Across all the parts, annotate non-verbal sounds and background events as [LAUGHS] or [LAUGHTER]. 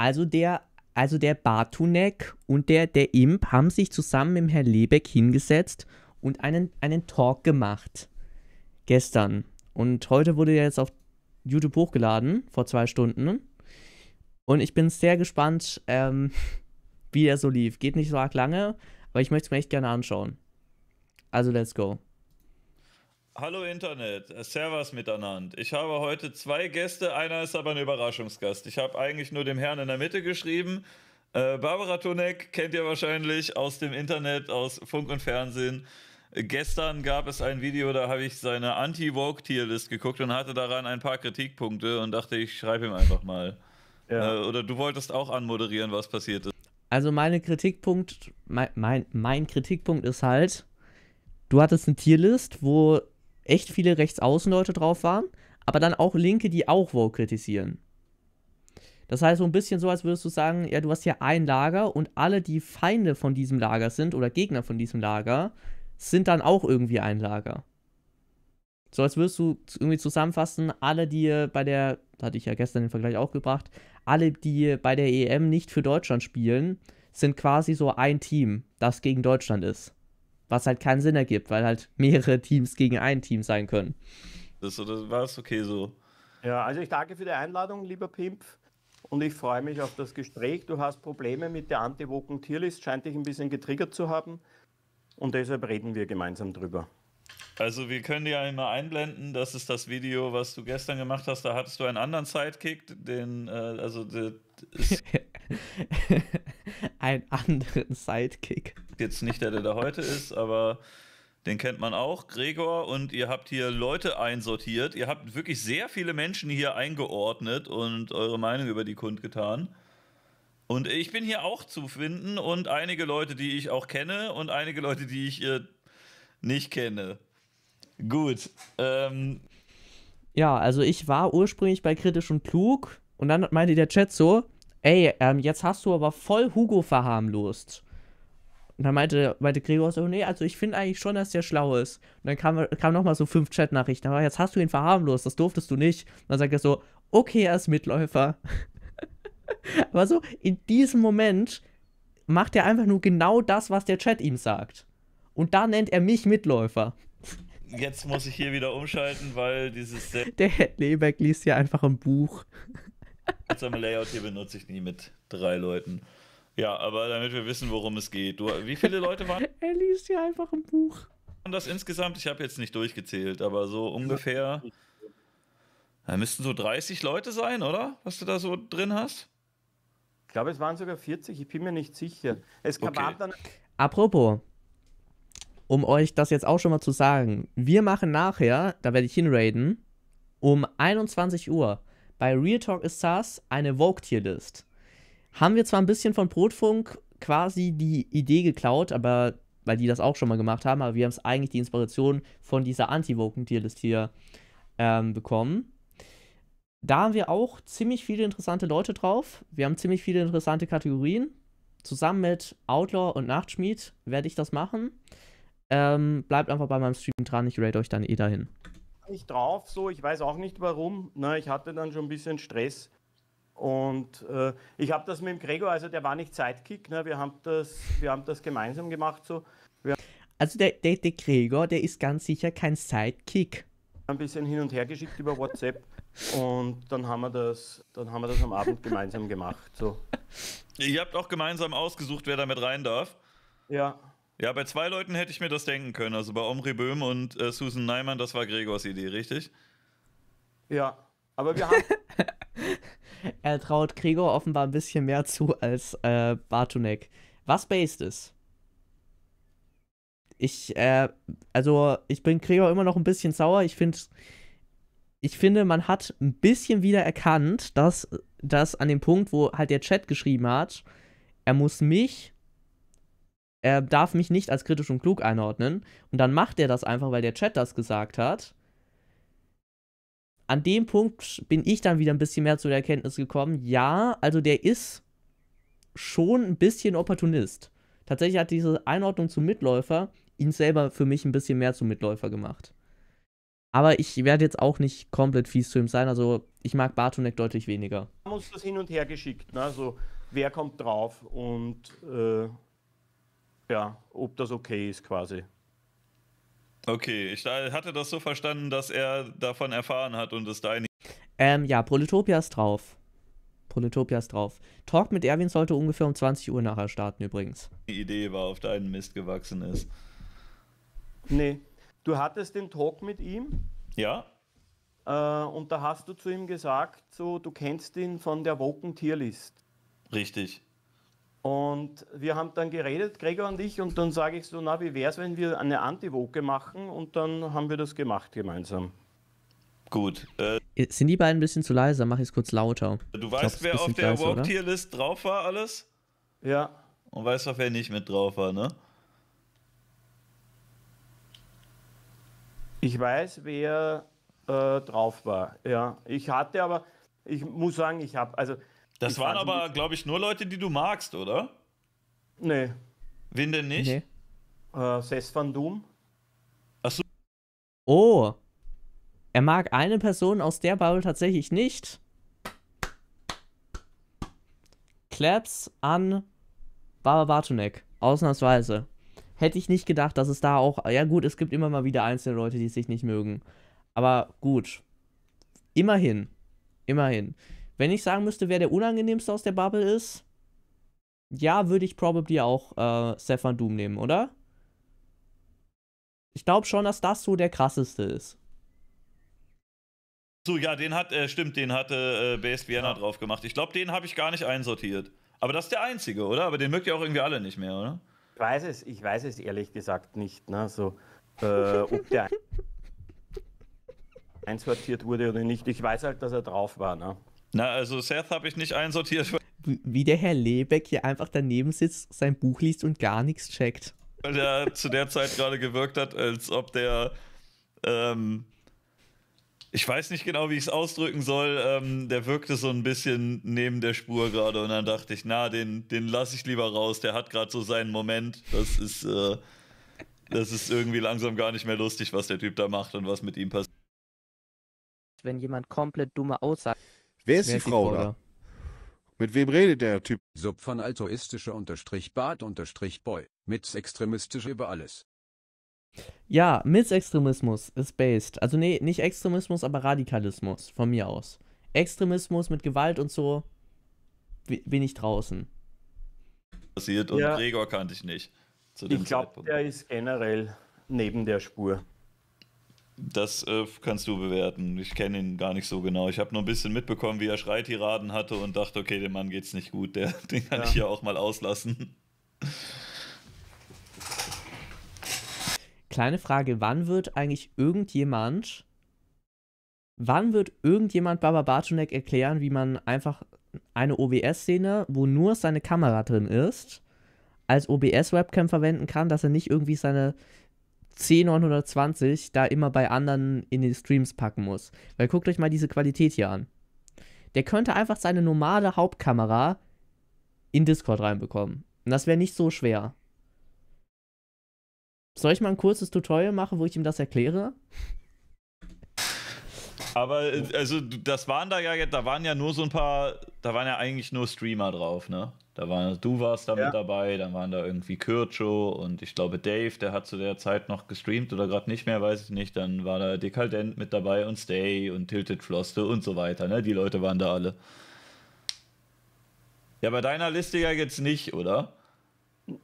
Also der, also der Bartunek und der, der Imp haben sich zusammen mit Herrn Lebeck hingesetzt und einen, einen Talk gemacht. Gestern. Und heute wurde er jetzt auf YouTube hochgeladen, vor zwei Stunden. Und ich bin sehr gespannt, ähm, [LAUGHS] wie er so lief. Geht nicht so arg lange, aber ich möchte es mir echt gerne anschauen. Also let's go. Hallo Internet, Servus miteinander. Ich habe heute zwei Gäste, einer ist aber ein Überraschungsgast. Ich habe eigentlich nur dem Herrn in der Mitte geschrieben. Äh, Barbara Tonek kennt ihr wahrscheinlich aus dem Internet, aus Funk und Fernsehen. gestern gab es ein Video, da habe ich seine Anti-Woke-Tierlist geguckt und hatte daran ein paar Kritikpunkte und dachte, ich schreibe ihm einfach mal. Ja. Äh, oder du wolltest auch anmoderieren, was passiert ist. Also meine Kritikpunkt, mein, mein, mein Kritikpunkt ist halt, du hattest eine Tierlist, wo echt viele Rechtsaußenleute drauf waren, aber dann auch Linke, die auch woke kritisieren. Das heißt, so ein bisschen so, als würdest du sagen, ja, du hast hier ein Lager und alle, die Feinde von diesem Lager sind oder Gegner von diesem Lager, sind dann auch irgendwie ein Lager. So als würdest du irgendwie zusammenfassen, alle, die bei der, hatte ich ja gestern den Vergleich auch gebracht, alle, die bei der EM nicht für Deutschland spielen, sind quasi so ein Team, das gegen Deutschland ist was halt keinen Sinn ergibt, weil halt mehrere Teams gegen ein Team sein können. Das, das war es okay so. Ja, also ich danke für die Einladung, lieber Pimp. Und ich freue mich auf das Gespräch. Du hast Probleme mit der anti-woken Tierlist, scheint dich ein bisschen getriggert zu haben. Und deshalb reden wir gemeinsam drüber. Also wir können dir einmal einblenden, das ist das Video, was du gestern gemacht hast. Da hattest du einen anderen Sidekick, den, äh, also de, [LAUGHS] Ein Einen anderen Sidekick. Jetzt nicht der, der da heute ist, aber den kennt man auch, Gregor. Und ihr habt hier Leute einsortiert. Ihr habt wirklich sehr viele Menschen hier eingeordnet und eure Meinung über die kundgetan. Und ich bin hier auch zu finden und einige Leute, die ich auch kenne und einige Leute, die ich äh, nicht kenne. Gut. Ähm. Ja, also ich war ursprünglich bei Kritisch und Klug. Und dann meinte der Chat so, ey, ähm, jetzt hast du aber voll Hugo verharmlost. Und dann meinte, meinte Gregor so, nee, also ich finde eigentlich schon, dass der schlau ist. Und dann kam, kam nochmal so fünf Chat-Nachrichten, aber jetzt hast du ihn verharmlost, das durftest du nicht. Und dann sagt er so, okay, er ist Mitläufer. [LAUGHS] aber so, in diesem Moment macht er einfach nur genau das, was der Chat ihm sagt. Und da nennt er mich Mitläufer. Jetzt muss ich hier wieder umschalten, weil dieses... Der Herr Leberg liest ja einfach ein Buch. Mit seinem Layout hier benutze ich nie mit drei Leuten. Ja, aber damit wir wissen, worum es geht. Du, wie viele Leute waren? [LAUGHS] er liest ja einfach ein Buch. Und das insgesamt, ich habe jetzt nicht durchgezählt, aber so ungefähr. Da müssten so 30 Leute sein, oder? Was du da so drin hast? Ich glaube, es waren sogar 40, ich bin mir nicht sicher. Es gab okay. dann. Apropos, um euch das jetzt auch schon mal zu sagen, wir machen nachher, da werde ich hinraiden, um 21 Uhr bei Real Talk ist SaaS eine Vogue-Tierlist. Haben wir zwar ein bisschen von Brotfunk quasi die Idee geklaut, aber weil die das auch schon mal gemacht haben, aber wir haben es eigentlich die Inspiration von dieser Anti-Woken-Tierlist hier ähm, bekommen. Da haben wir auch ziemlich viele interessante Leute drauf. Wir haben ziemlich viele interessante Kategorien. Zusammen mit Outlaw und Nachtschmied werde ich das machen. Ähm, bleibt einfach bei meinem Stream dran, ich rate euch dann eh dahin nicht drauf, so, ich weiß auch nicht warum. Ne, ich hatte dann schon ein bisschen Stress. Und äh, ich habe das mit dem Gregor, also der war nicht Sidekick, ne, wir, haben das, wir haben das gemeinsam gemacht. So. Wir also der, der, der Gregor, der ist ganz sicher kein Sidekick. Ein bisschen hin und her geschickt über WhatsApp und dann haben wir das, dann haben wir das am Abend gemeinsam gemacht. So. [LAUGHS] Ihr habt auch gemeinsam ausgesucht, wer damit rein darf. Ja. Ja, bei zwei Leuten hätte ich mir das denken können. Also bei Omri Böhm und äh, Susan Neimann, das war Gregors Idee, richtig? Ja, aber wir haben. [LAUGHS] er traut Gregor offenbar ein bisschen mehr zu als äh, Bartunek. Was based ist? Ich, äh, also ich bin Gregor immer noch ein bisschen sauer. Ich finde, ich finde, man hat ein bisschen wieder erkannt, dass das an dem Punkt, wo halt der Chat geschrieben hat, er muss mich er darf mich nicht als kritisch und klug einordnen. Und dann macht er das einfach, weil der Chat das gesagt hat. An dem Punkt bin ich dann wieder ein bisschen mehr zu der Erkenntnis gekommen, ja, also der ist schon ein bisschen Opportunist. Tatsächlich hat diese Einordnung zum Mitläufer ihn selber für mich ein bisschen mehr zum Mitläufer gemacht. Aber ich werde jetzt auch nicht komplett fies zu ihm sein. Also ich mag Bartonek deutlich weniger. Wir haben uns das hin und her geschickt. Ne? Also wer kommt drauf und äh ja, ob das okay ist quasi. Okay, ich hatte das so verstanden, dass er davon erfahren hat und es deine. Ähm, ja, Proletopia ist drauf. Proletopia ist drauf. Talk mit Erwin sollte ungefähr um 20 Uhr nachher starten übrigens. Die Idee war, auf deinen Mist gewachsen ist. Nee. Du hattest den Talk mit ihm? Ja. Äh, und da hast du zu ihm gesagt, so, du kennst ihn von der Woken Tierlist. Richtig. Und wir haben dann geredet, Gregor und ich, und dann sage ich so, na, wie wäre es, wenn wir eine Antivoke machen? Und dann haben wir das gemacht gemeinsam. Gut. Äh, äh Sind die beiden ein bisschen zu leise? Mache ich es kurz lauter. Du weißt, glaub, wer auf der Walk-Tier-List drauf war, alles? Ja. Und weißt auch, wer nicht mit drauf war, ne? Ich weiß, wer äh, drauf war, ja. Ich hatte aber, ich muss sagen, ich habe, also das waren aber, glaube ich, nur Leute, die du magst, oder? Nee. Wen denn nicht? Nee. Äh, Seth Van Doom. Achso. Oh. Er mag eine Person aus der Bubble tatsächlich nicht. Claps an Baba Bartunek. Ausnahmsweise. Hätte ich nicht gedacht, dass es da auch. Ja, gut, es gibt immer mal wieder einzelne Leute, die sich nicht mögen. Aber gut. Immerhin. Immerhin. Wenn ich sagen müsste, wer der unangenehmste aus der Bubble ist, ja, würde ich probably auch äh, Stefan Doom nehmen, oder? Ich glaube schon, dass das so der krasseste ist. So, ja, den hat, äh, stimmt, den hatte äh, Base Vienna ja. drauf gemacht. Ich glaube, den habe ich gar nicht einsortiert. Aber das ist der einzige, oder? Aber den mögt ihr auch irgendwie alle nicht mehr, oder? Ich weiß es, ich weiß es ehrlich gesagt nicht, ne? So, äh, ob der [LAUGHS] einsortiert wurde oder nicht. Ich weiß halt, dass er drauf war, ne? Na, also Seth habe ich nicht einsortiert. Wie der Herr Lebeck hier einfach daneben sitzt, sein Buch liest und gar nichts checkt. Weil der zu der Zeit gerade gewirkt hat, als ob der, ähm, ich weiß nicht genau, wie ich es ausdrücken soll, ähm, der wirkte so ein bisschen neben der Spur gerade und dann dachte ich, na, den, den lasse ich lieber raus, der hat gerade so seinen Moment, das ist, äh, das ist irgendwie langsam gar nicht mehr lustig, was der Typ da macht und was mit ihm passiert. Wenn jemand komplett dumme Aussagen Wer ist, Wer die, ist Frau Frau, da? Mit wem redet der Typ? Sub von altruistischer unterstrich Bart unterstrich Boy. Mitz extremistisch über alles. Ja, Mitz Extremismus ist based. Also nee, nicht Extremismus, aber Radikalismus von mir aus. Extremismus mit Gewalt und so bin ich draußen. Passiert und ja. Gregor kannte ich nicht. ich glaube, der ist generell neben der Spur. Das äh, kannst du bewerten. Ich kenne ihn gar nicht so genau. Ich habe nur ein bisschen mitbekommen, wie er Schreitiraden hatte und dachte, okay, dem Mann geht's nicht gut. Der, [LAUGHS] den kann ja. ich ja auch mal auslassen. Kleine Frage, wann wird eigentlich irgendjemand, wann wird irgendjemand Baba Bartonek erklären, wie man einfach eine OBS-Szene, wo nur seine Kamera drin ist, als OBS-Webcam verwenden kann, dass er nicht irgendwie seine C920 da immer bei anderen in den Streams packen muss. Weil guckt euch mal diese Qualität hier an. Der könnte einfach seine normale Hauptkamera in Discord reinbekommen. Und das wäre nicht so schwer. Soll ich mal ein kurzes Tutorial machen, wo ich ihm das erkläre? Aber also das waren da ja, da waren ja nur so ein paar, da waren ja eigentlich nur Streamer drauf, ne? Da war, also, du warst da ja. mit dabei, dann waren da irgendwie Kürcho und ich glaube Dave, der hat zu der Zeit noch gestreamt oder gerade nicht mehr, weiß ich nicht. Dann war da Dekadent mit dabei und Stay und Tilted Floste und so weiter, ne? Die Leute waren da alle. Ja, bei deiner Liste ja jetzt nicht, oder?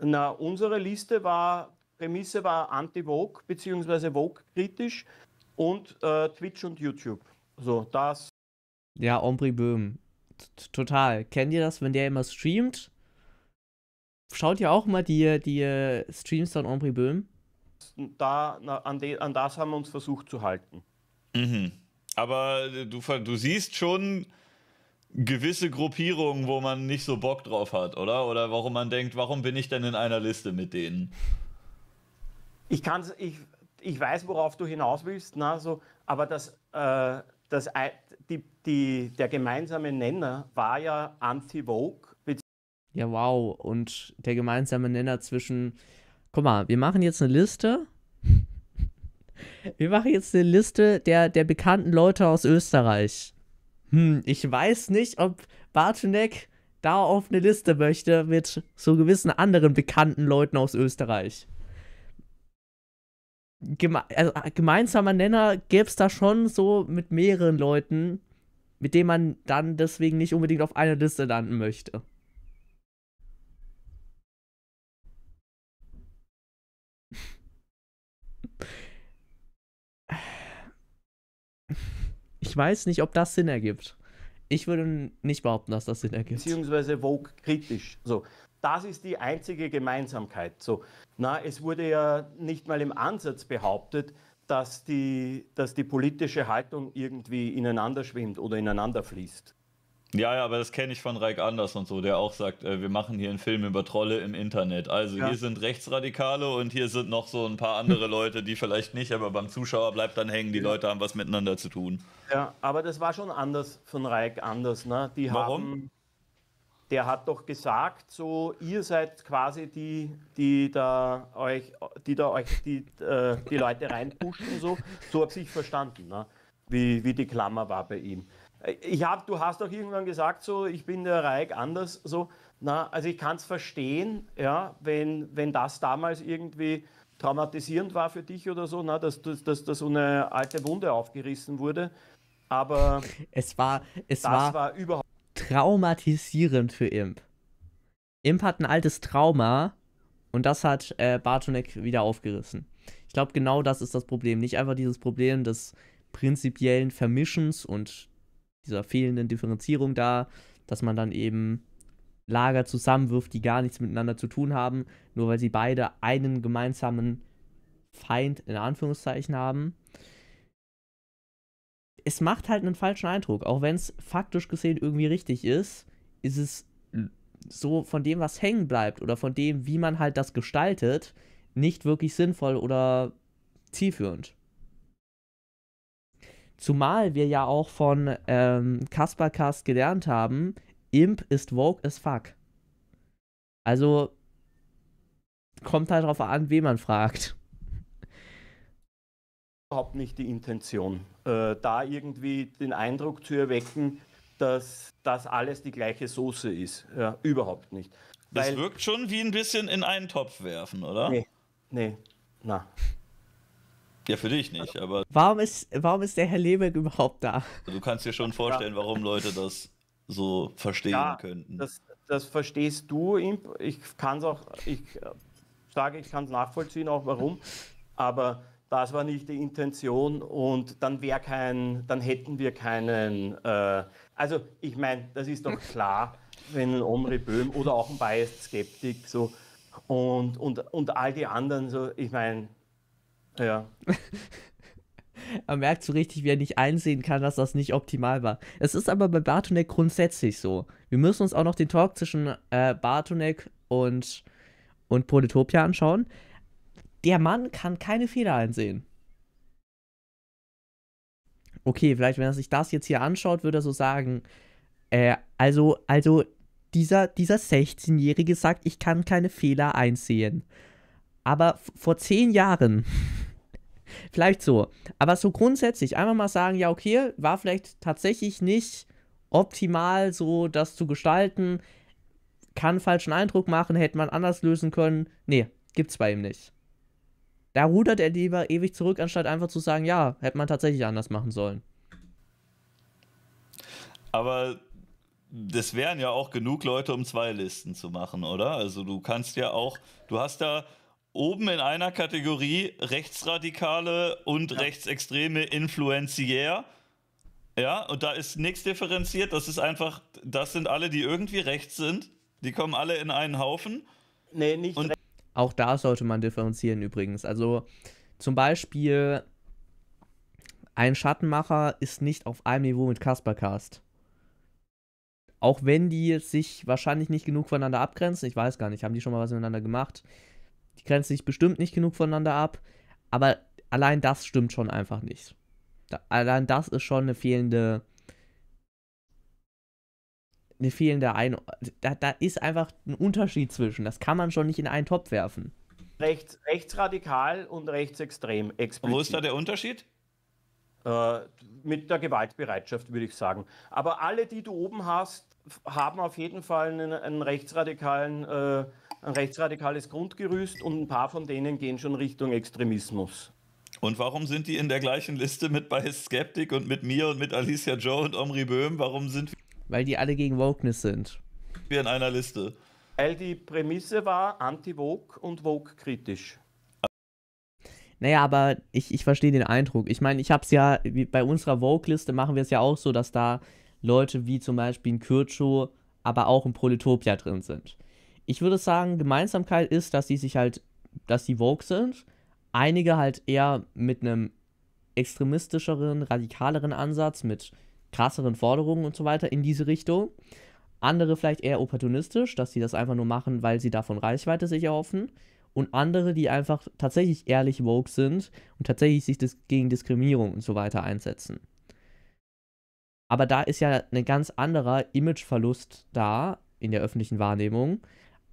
Na, unsere Liste war, Prämisse war anti-Vogue, beziehungsweise Vogue-kritisch und äh, Twitch und YouTube. So, das. Ja, Omri Böhm. Total. Kennt ihr das, wenn der immer streamt? Schaut ihr auch mal die, die Streams von Omri Böhm? Da, na, an, de, an das haben wir uns versucht zu halten. Mhm. Aber äh, du, du siehst schon gewisse Gruppierungen, wo man nicht so Bock drauf hat, oder? Oder warum man denkt, warum bin ich denn in einer Liste mit denen? Ich kann es, ich, ich weiß, worauf du hinaus willst, na, so, aber das, äh, das, die, die, der gemeinsame Nenner war ja anti-Vogue. Ja, wow. Und der gemeinsame Nenner zwischen, guck mal, wir machen jetzt eine Liste. [LAUGHS] wir machen jetzt eine Liste der, der bekannten Leute aus Österreich. Hm, ich weiß nicht, ob Bartonek da auf eine Liste möchte mit so gewissen anderen bekannten Leuten aus Österreich geme also, ah, gemeinsamer Nenner gäbe es da schon so mit mehreren Leuten, mit denen man dann deswegen nicht unbedingt auf einer Liste landen möchte. Ich weiß nicht, ob das Sinn ergibt. Ich würde nicht behaupten, dass das Sinn ergibt. Beziehungsweise Vogue kritisch. So. Das ist die einzige Gemeinsamkeit. So, na, es wurde ja nicht mal im Ansatz behauptet, dass die, dass die politische Haltung irgendwie ineinander schwimmt oder ineinander fließt. Ja, ja, aber das kenne ich von Reik Anders und so, der auch sagt, äh, wir machen hier einen Film über Trolle im Internet. Also ja. hier sind Rechtsradikale und hier sind noch so ein paar andere [LAUGHS] Leute, die vielleicht nicht, aber beim Zuschauer bleibt dann hängen, die Leute haben was miteinander zu tun. Ja, aber das war schon anders von Reik Anders, ne? Die Warum? Haben, der hat doch gesagt, so ihr seid quasi die, die da euch, die da euch die, äh, die Leute reinpushen und so. So habe ich verstanden, ne? wie, wie die Klammer war bei ihm. Ich hab, du hast doch irgendwann gesagt, so ich bin der Reich anders, so. Na, also ich kann es verstehen, ja, wenn, wenn das damals irgendwie traumatisierend war für dich oder so, na, dass, dass, dass, dass so eine alte Wunde aufgerissen wurde. Aber es war, es das war, war überhaupt traumatisierend für Imp. Imp hat ein altes Trauma und das hat äh, Bartonek wieder aufgerissen. Ich glaube, genau das ist das Problem. Nicht einfach dieses Problem des prinzipiellen Vermischens und dieser fehlenden Differenzierung da, dass man dann eben Lager zusammenwirft, die gar nichts miteinander zu tun haben, nur weil sie beide einen gemeinsamen Feind in Anführungszeichen haben es macht halt einen falschen Eindruck. Auch wenn es faktisch gesehen irgendwie richtig ist, ist es so von dem, was hängen bleibt oder von dem, wie man halt das gestaltet, nicht wirklich sinnvoll oder zielführend. Zumal wir ja auch von ähm, Kaspercast gelernt haben, Imp ist woke as fuck. Also kommt halt darauf an, wen man fragt überhaupt nicht die Intention, äh, da irgendwie den Eindruck zu erwecken, dass das alles die gleiche Soße ist. Ja, überhaupt nicht. Weil, das wirkt schon wie ein bisschen in einen Topf werfen, oder? Nee, nee, na. Ja, für dich nicht, aber. Warum ist, warum ist der Herr Lebeck überhaupt da? Du kannst dir schon vorstellen, ja. warum Leute das so verstehen ja, könnten. Das, das verstehst du. Ich kann es auch, ich äh, sage, ich kann es nachvollziehen, auch warum. Aber das war nicht die Intention und dann wäre kein, dann hätten wir keinen. Äh, also ich meine, das ist doch klar, wenn ein Omri Böhm oder auch ein Biased Skeptik so und, und, und all die anderen so, ich meine, ja. [LAUGHS] Man merkt so richtig, wie er nicht einsehen kann, dass das nicht optimal war. Es ist aber bei Bartonek grundsätzlich so. Wir müssen uns auch noch den Talk zwischen äh, Bartonek und, und Polytopia anschauen. Der Mann kann keine Fehler einsehen. Okay, vielleicht, wenn er sich das jetzt hier anschaut, würde er so sagen, äh, also, also, dieser, dieser 16-Jährige sagt, ich kann keine Fehler einsehen. Aber vor zehn Jahren, [LAUGHS] vielleicht so, aber so grundsätzlich, einfach mal sagen, ja, okay, war vielleicht tatsächlich nicht optimal, so das zu gestalten, kann falschen Eindruck machen, hätte man anders lösen können. Nee, gibt's bei ihm nicht. Da rudert er lieber ewig zurück, anstatt einfach zu sagen, ja, hätte man tatsächlich anders machen sollen. Aber das wären ja auch genug Leute, um zwei Listen zu machen, oder? Also du kannst ja auch, du hast da oben in einer Kategorie Rechtsradikale und ja. rechtsextreme Influencier. Ja, und da ist nichts differenziert. Das ist einfach, das sind alle, die irgendwie rechts sind. Die kommen alle in einen Haufen. Nee, nicht und auch da sollte man differenzieren übrigens. Also zum Beispiel, ein Schattenmacher ist nicht auf einem Niveau mit Kaspercast. Auch wenn die sich wahrscheinlich nicht genug voneinander abgrenzen, ich weiß gar nicht, haben die schon mal was miteinander gemacht? Die grenzen sich bestimmt nicht genug voneinander ab, aber allein das stimmt schon einfach nicht. Da, allein das ist schon eine fehlende mir fehlen da ein. Da, da ist einfach ein Unterschied zwischen. Das kann man schon nicht in einen Topf werfen. Rechts, rechtsradikal und rechtsextrem. Explizit. Wo ist da der Unterschied? Äh, mit der Gewaltbereitschaft, würde ich sagen. Aber alle, die du oben hast, haben auf jeden Fall einen, einen rechtsradikalen, äh, ein rechtsradikales Grundgerüst und ein paar von denen gehen schon Richtung Extremismus. Und warum sind die in der gleichen Liste mit bei Skeptik und mit mir und mit Alicia Joe und Omri Böhm? Warum sind wir weil die alle gegen Wokeness sind. Wir in einer Liste. Weil die Prämisse war anti-Vogue und Vogue-kritisch. Naja, aber ich, ich verstehe den Eindruck. Ich meine, ich habe es ja, bei unserer Vogue-Liste machen wir es ja auch so, dass da Leute wie zum Beispiel ein Kürtschow, aber auch ein Proletopia drin sind. Ich würde sagen, Gemeinsamkeit ist, dass die sich halt, dass die Vogue sind, einige halt eher mit einem extremistischeren, radikaleren Ansatz, mit krasseren Forderungen und so weiter in diese Richtung. Andere vielleicht eher opportunistisch, dass sie das einfach nur machen, weil sie davon Reichweite sich erhoffen. Und andere, die einfach tatsächlich ehrlich woke sind und tatsächlich sich gegen Diskriminierung und so weiter einsetzen. Aber da ist ja ein ganz anderer Imageverlust da in der öffentlichen Wahrnehmung,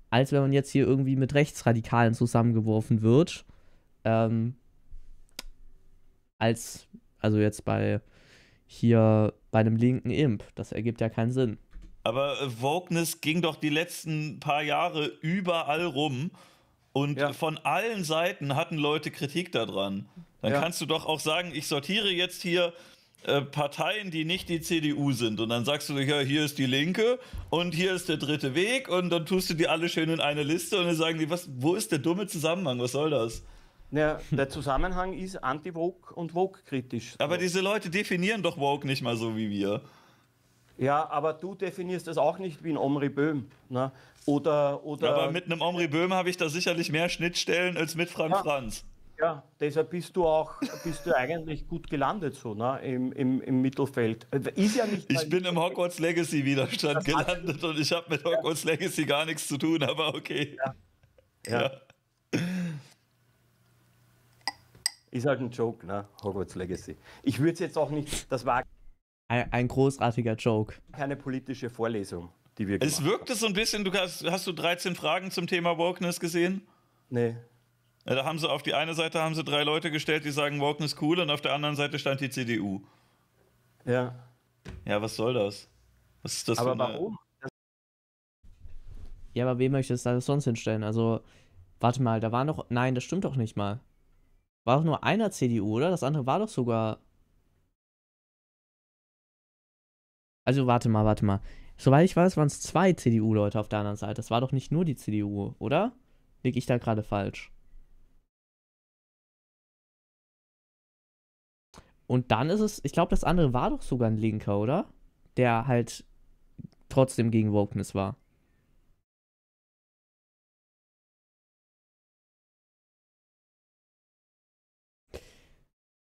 als wenn man jetzt hier irgendwie mit Rechtsradikalen zusammengeworfen wird. Ähm, als, also jetzt bei hier bei einem linken Imp. Das ergibt ja keinen Sinn. Aber äh, Wokeness ging doch die letzten paar Jahre überall rum und ja. von allen Seiten hatten Leute Kritik daran. Dann ja. kannst du doch auch sagen, ich sortiere jetzt hier äh, Parteien, die nicht die CDU sind. Und dann sagst du, ja, hier ist die Linke und hier ist der dritte Weg und dann tust du die alle schön in eine Liste und dann sagen die, was, wo ist der dumme Zusammenhang? Was soll das? Ja, der Zusammenhang ist anti vogue und vogue kritisch Aber diese Leute definieren doch Vogue nicht mal so wie wir. Ja, aber du definierst das auch nicht wie ein Omri Böhm. Ne? Oder, oder aber mit einem Omri Böhm habe ich da sicherlich mehr Schnittstellen als mit Frank ja, Franz. Ja, deshalb bist du auch, bist du eigentlich gut gelandet so ne? Im, im, im Mittelfeld. Ist ja nicht ich bin im Hogwarts Legacy Widerstand gelandet und ich habe mit Hogwarts ja. Legacy gar nichts zu tun, aber okay. ja. ja. Ist halt ein Joke, ne? Hogwarts Legacy. Ich würde es jetzt auch nicht, das war ein, ein, großartiger Joke. Keine politische Vorlesung, die wir Es wirkte haben. so ein bisschen, du hast, hast du 13 Fragen zum Thema Wokeness gesehen? Nee. da haben sie auf die eine Seite haben sie drei Leute gestellt, die sagen ist cool und auf der anderen Seite stand die CDU. Ja. Ja, was soll das? Was ist das Aber für eine... warum? Ja, aber wem möchtest du da sonst hinstellen? Also, warte mal, da war noch. Nein, das stimmt doch nicht mal. War doch nur einer CDU, oder? Das andere war doch sogar. Also warte mal, warte mal. Soweit ich weiß, waren es zwei CDU-Leute auf der anderen Seite. Das war doch nicht nur die CDU, oder? Liege ich da gerade falsch? Und dann ist es, ich glaube, das andere war doch sogar ein Linker, oder? Der halt trotzdem gegen Wokeness war.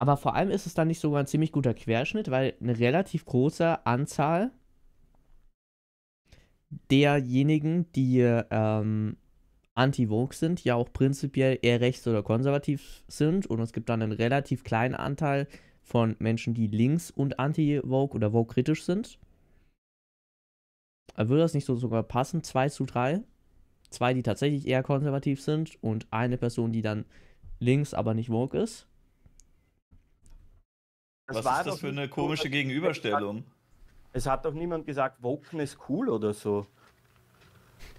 Aber vor allem ist es dann nicht sogar ein ziemlich guter Querschnitt, weil eine relativ große Anzahl derjenigen, die ähm, anti-vogue sind, ja auch prinzipiell eher rechts oder konservativ sind. Und es gibt dann einen relativ kleinen Anteil von Menschen, die links und anti-vogue oder vogue-kritisch sind. Also würde das nicht so sogar passen? Zwei zu drei. Zwei, die tatsächlich eher konservativ sind und eine Person, die dann links, aber nicht Vogue ist. Das Was ist das für eine komische Gegenüberstellung? Es hat doch niemand gesagt, Woken ist cool oder so.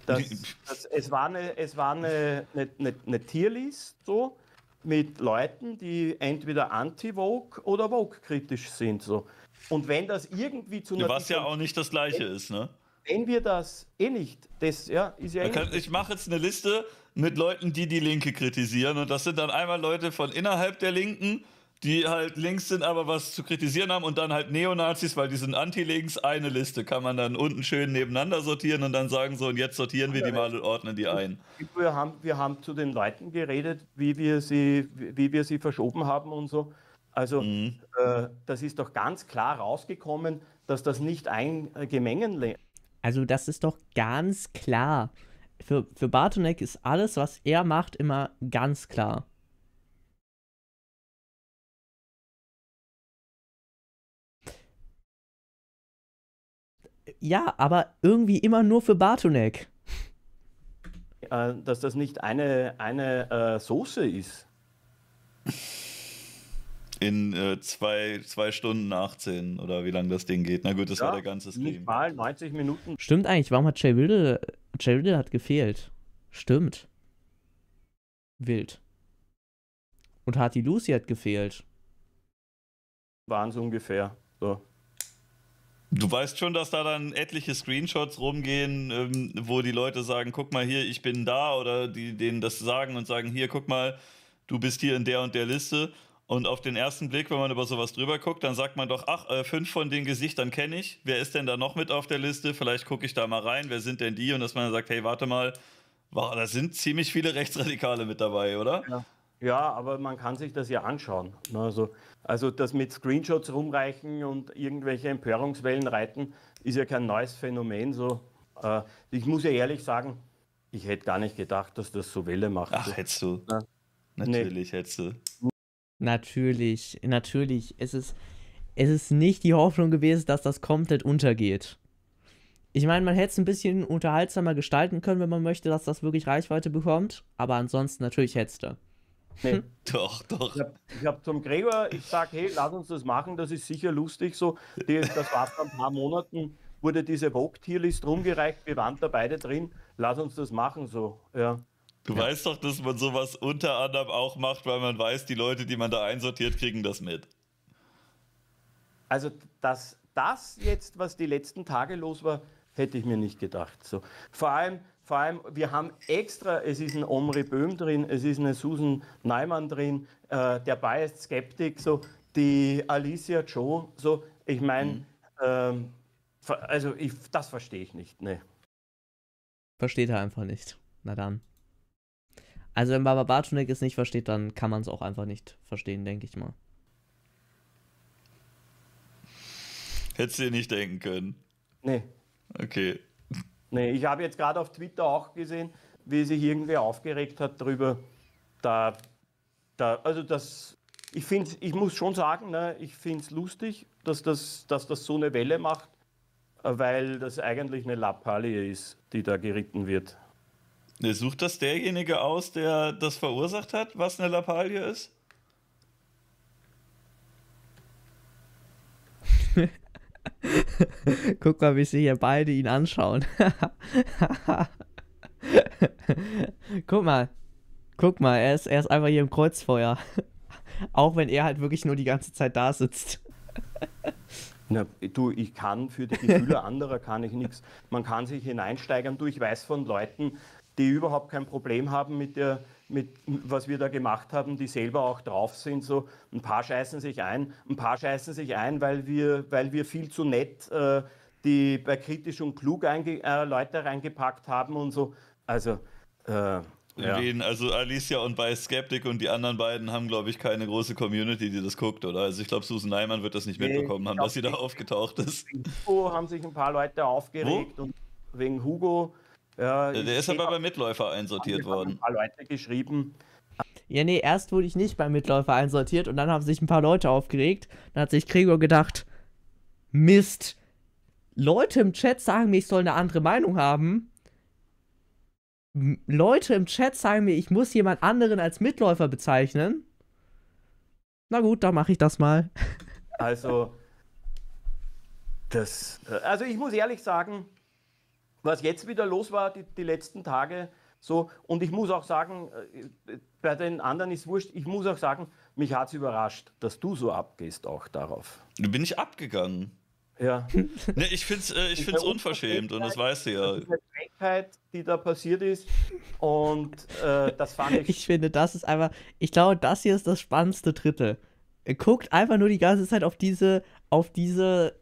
Das, [LAUGHS] das, es war, eine, es war eine, eine, eine, eine Tierlist so mit Leuten, die entweder anti-Vogue oder Vogue-kritisch sind. So. Und wenn das irgendwie zu einer. Was ja auch nicht das Gleiche ist, ne? Wenn wir das eh nicht, das ja, ist ja. Eh kann, ich mache jetzt eine Liste mit Leuten, die die Linke kritisieren. Und das sind dann einmal Leute von innerhalb der Linken die halt links sind, aber was zu kritisieren haben und dann halt Neonazis, weil die sind anti-links, eine Liste kann man dann unten schön nebeneinander sortieren und dann sagen so, und jetzt sortieren wir die mal und ordnen die ein. Wir haben, wir haben zu den Leuten geredet, wie wir sie, wie wir sie verschoben haben und so. Also mhm. äh, das ist doch ganz klar rausgekommen, dass das nicht ein äh, Gemengenle Also das ist doch ganz klar. Für, für Bartonek ist alles, was er macht, immer ganz klar. Ja, aber irgendwie immer nur für Bartonek. Äh, dass das nicht eine, eine äh, Soße ist. In äh, zwei, zwei Stunden 18 oder wie lange das Ding geht. Na gut, das ja, war der ganze Stream. Nicht mal 90 Minuten. Stimmt eigentlich, warum hat Jay Riddle, Jay Wilde hat gefehlt. Stimmt. Wild. Und Harty Lucy hat gefehlt. Waren es ungefähr. So. Du weißt schon, dass da dann etliche Screenshots rumgehen, ähm, wo die Leute sagen, guck mal hier, ich bin da oder die denen das sagen und sagen, hier, guck mal, du bist hier in der und der Liste. Und auf den ersten Blick, wenn man über sowas drüber guckt, dann sagt man doch, ach, äh, fünf von den Gesichtern kenne ich. Wer ist denn da noch mit auf der Liste? Vielleicht gucke ich da mal rein. Wer sind denn die? Und dass man dann sagt, hey, warte mal, wow, da sind ziemlich viele Rechtsradikale mit dabei, oder? Ja. Ja, aber man kann sich das ja anschauen. Ne, also, also das mit Screenshots rumreichen und irgendwelche Empörungswellen reiten, ist ja kein neues Phänomen. So, äh, ich muss ja ehrlich sagen, ich hätte gar nicht gedacht, dass das so Welle macht. Ach, hättest du. Ja. Natürlich nee. hättest du. Natürlich, natürlich. Es ist, es ist nicht die Hoffnung gewesen, dass das komplett untergeht. Ich meine, man hätte es ein bisschen unterhaltsamer gestalten können, wenn man möchte, dass das wirklich Reichweite bekommt. Aber ansonsten natürlich hättest du. Nee. Hm. [LAUGHS] Doch, doch. Ich habe hab zum Gregor, ich sage, hey, lass uns das machen, das ist sicher lustig so. Die, das war vor ein paar Monaten, wurde diese Vogue-Tierlist rumgereicht, wir waren da beide drin, lass uns das machen so, ja. Du ja. weißt doch, dass man sowas unter anderem auch macht, weil man weiß, die Leute, die man da einsortiert, kriegen das mit. Also dass das jetzt, was die letzten Tage los war, hätte ich mir nicht gedacht. So. Vor allem, vor allem, wir haben extra, es ist ein Omri Böhm drin, es ist eine Susan Neumann drin, äh, der Biased Skeptic, so, die Alicia Joe, so, ich meine, mhm. ähm, also ich, das verstehe ich nicht, ne. Versteht er einfach nicht. Na dann. Also wenn Baba Bartunek es nicht versteht, dann kann man es auch einfach nicht verstehen, denke ich mal. Hättest du dir nicht denken können. Nee. Okay. Nee, ich habe jetzt gerade auf Twitter auch gesehen, wie sich irgendwer aufgeregt hat darüber. Da, da, also das, ich, finde, ich muss schon sagen, ne, ich finde es lustig, dass das, dass das so eine Welle macht, weil das eigentlich eine Lappalie ist, die da geritten wird. Ne, sucht das derjenige aus, der das verursacht hat, was eine Lappalie ist? [LAUGHS] [LAUGHS] Guck mal, wie sie hier beide ihn anschauen. [LAUGHS] Guck mal. Guck mal, er ist, er ist einfach hier im Kreuzfeuer. [LAUGHS] Auch wenn er halt wirklich nur die ganze Zeit da sitzt. Na, du, ich kann für die Gefühle anderer kann ich nichts. Man kann sich hineinsteigern. Du, ich weiß von Leuten, die überhaupt kein Problem haben mit der, mit was wir da gemacht haben, die selber auch drauf sind. So ein paar scheißen sich ein, ein paar scheißen sich ein, weil wir, weil wir viel zu nett äh, die bei kritisch und klug äh, Leute reingepackt haben und so. Also äh, ja. Wen, also Alicia und bei Skeptic und die anderen beiden haben, glaube ich, keine große Community, die das guckt, oder? Also ich glaube, Susan Neimann wird das nicht nee, mitbekommen haben, dass sie da aufgetaucht ist. Hugo haben sich ein paar Leute aufgeregt Wo? und wegen Hugo ja, der ist aber beim Mitläufer einsortiert worden. Ein paar Leute geschrieben. Ja, nee, erst wurde ich nicht beim Mitläufer einsortiert und dann haben sich ein paar Leute aufgeregt. Dann hat sich Gregor gedacht, Mist, Leute im Chat sagen mir, ich soll eine andere Meinung haben. Leute im Chat sagen mir, ich muss jemand anderen als Mitläufer bezeichnen. Na gut, dann mache ich das mal. Also, das, äh, also ich muss ehrlich sagen, was jetzt wieder los war, die, die letzten Tage, so, und ich muss auch sagen, äh, bei den anderen ist wurscht, ich muss auch sagen, mich hat es überrascht, dass du so abgehst auch darauf. Du bin ich abgegangen. Ja. [LAUGHS] nee, ich finde es äh, ich die unverschämt und das weißt du ja. Die Frechheit, die da passiert ist und äh, das fand [LAUGHS] ich. Ich finde, das ist einfach, ich glaube, das hier ist das spannendste Drittel. Guckt einfach nur die ganze Zeit auf diese, auf diese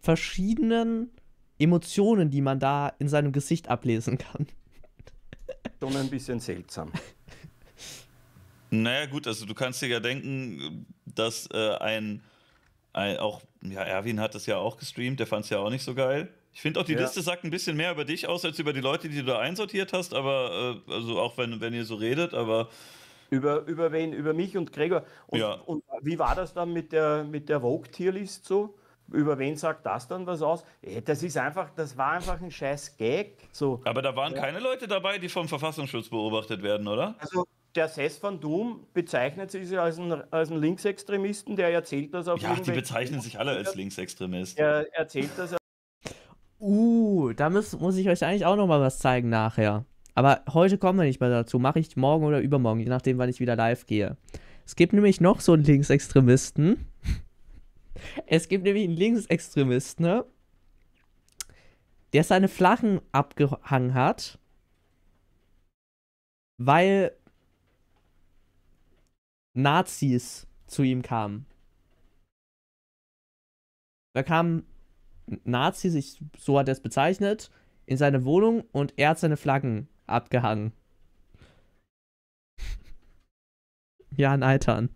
verschiedenen Emotionen, die man da in seinem Gesicht ablesen kann. [LAUGHS] Schon ein bisschen seltsam. Naja, gut, also du kannst dir ja denken, dass äh, ein, ein, auch, ja, Erwin hat das ja auch gestreamt, der fand es ja auch nicht so geil. Ich finde auch, die ja. Liste sagt ein bisschen mehr über dich aus, als über die Leute, die du da einsortiert hast, aber äh, also auch wenn, wenn ihr so redet, aber. Über, über wen? Über mich und Gregor. Und, ja. und wie war das dann mit der, mit der Vogue-Tierlist so? über wen sagt das dann was aus? Äh, das ist einfach, das war einfach ein scheiß Gag. So. Aber da waren ja. keine Leute dabei, die vom Verfassungsschutz beobachtet werden, oder? Also der Sess van Doom bezeichnet sich als einen, als einen Linksextremisten, der erzählt das auf Ja, die bezeichnen sich alle als Linksextremisten. Er erzählt das Uh, da muss, muss ich euch eigentlich auch nochmal was zeigen nachher. Aber heute kommen wir nicht mehr dazu. Mache ich morgen oder übermorgen, je nachdem, wann ich wieder live gehe. Es gibt nämlich noch so einen Linksextremisten es gibt nämlich einen Linksextremisten, ne? Der seine Flaggen abgehangen hat, weil Nazis zu ihm kamen. Da kamen Nazis, ich, so hat er es bezeichnet, in seine Wohnung und er hat seine Flaggen abgehangen. ja, ein Altern.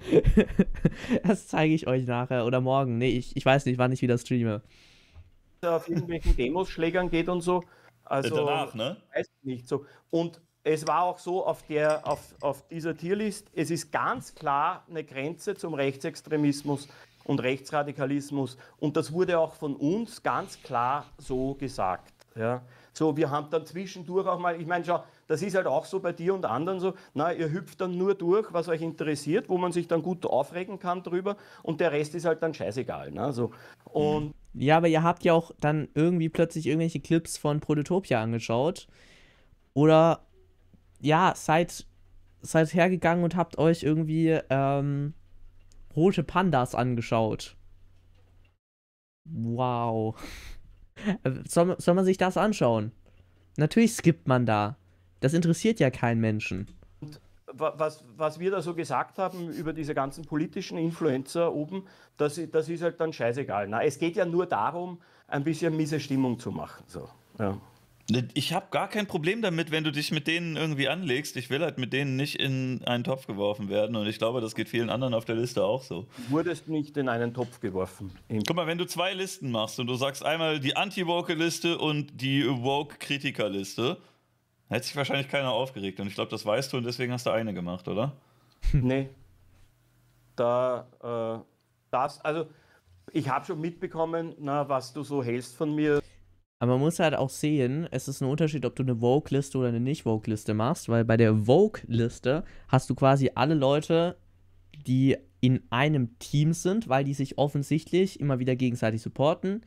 [LAUGHS] das zeige ich euch nachher oder morgen. Nee, ich, ich weiß nicht, wann ich wieder streame. Auf irgendwelchen Demos-Schlägern geht und so. Also, Danach, ne? Weiß nicht so. Und es war auch so auf, der, auf, auf dieser Tierlist, es ist ganz klar eine Grenze zum Rechtsextremismus und Rechtsradikalismus. Und das wurde auch von uns ganz klar so gesagt. Ja. So, wir haben dann zwischendurch auch mal, ich meine, schau, das ist halt auch so bei dir und anderen so, na, ihr hüpft dann nur durch, was euch interessiert, wo man sich dann gut aufregen kann drüber und der Rest ist halt dann scheißegal. Ne? So. Und mhm. ja, aber ihr habt ja auch dann irgendwie plötzlich irgendwelche Clips von Prototopia angeschaut oder ja, seid, seid hergegangen und habt euch irgendwie ähm, rote Pandas angeschaut. Wow. [LAUGHS] soll, soll man sich das anschauen? Natürlich skippt man da. Das interessiert ja keinen Menschen. Was, was, wir da so gesagt haben über diese ganzen politischen Influencer oben, das, das ist halt dann scheißegal. Na, ne? es geht ja nur darum, ein bisschen miese Stimmung zu machen. So. Ja. Ich habe gar kein Problem damit, wenn du dich mit denen irgendwie anlegst. Ich will halt mit denen nicht in einen Topf geworfen werden und ich glaube, das geht vielen anderen auf der Liste auch so. Du wurdest nicht in einen Topf geworfen. Guck mal, wenn du zwei Listen machst und du sagst einmal die Anti-Woke-Liste und die Woke-Kritiker-Liste, Hätte sich wahrscheinlich keiner aufgeregt und ich glaube, das weißt du und deswegen hast du eine gemacht, oder? [LAUGHS] nee. Da äh, darfst, also ich habe schon mitbekommen, na, was du so hältst von mir. Aber man muss halt auch sehen, es ist ein Unterschied, ob du eine Vogue-Liste oder eine Nicht-Vogue-Liste machst, weil bei der Vogue-Liste hast du quasi alle Leute, die in einem Team sind, weil die sich offensichtlich immer wieder gegenseitig supporten.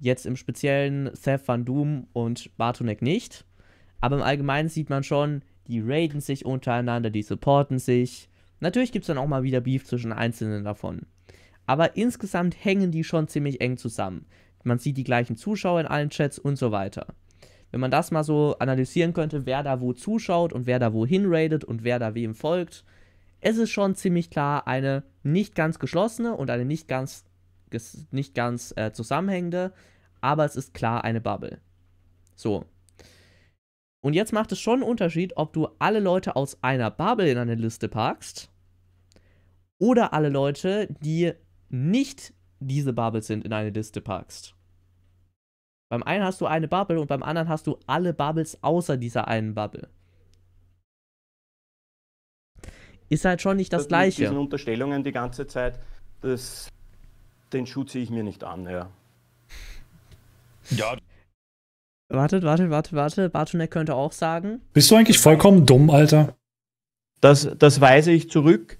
Jetzt im speziellen Seth Van Doom und Bartonek nicht. Aber im Allgemeinen sieht man schon, die raiden sich untereinander, die supporten sich. Natürlich gibt es dann auch mal wieder Beef zwischen einzelnen davon. Aber insgesamt hängen die schon ziemlich eng zusammen. Man sieht die gleichen Zuschauer in allen Chats und so weiter. Wenn man das mal so analysieren könnte, wer da wo zuschaut und wer da wohin raidet und wer da wem folgt, es ist schon ziemlich klar eine nicht ganz geschlossene und eine nicht ganz, nicht ganz äh, zusammenhängende, aber es ist klar eine Bubble. So, und jetzt macht es schon einen Unterschied, ob du alle Leute aus einer Bubble in eine Liste packst oder alle Leute, die nicht diese Bubble sind, in eine Liste packst. Beim einen hast du eine Bubble und beim anderen hast du alle Bubbles außer dieser einen Bubble. Ist halt schon nicht das Gleiche. Mit diesen Unterstellungen die ganze Zeit, das, den Schuh ziehe ich mir nicht an, ja. Ja, Wartet, wartet, wartet, wartet. Bartonek könnte auch sagen. Bist du eigentlich vollkommen dumm, Alter? Das, das weise ich zurück.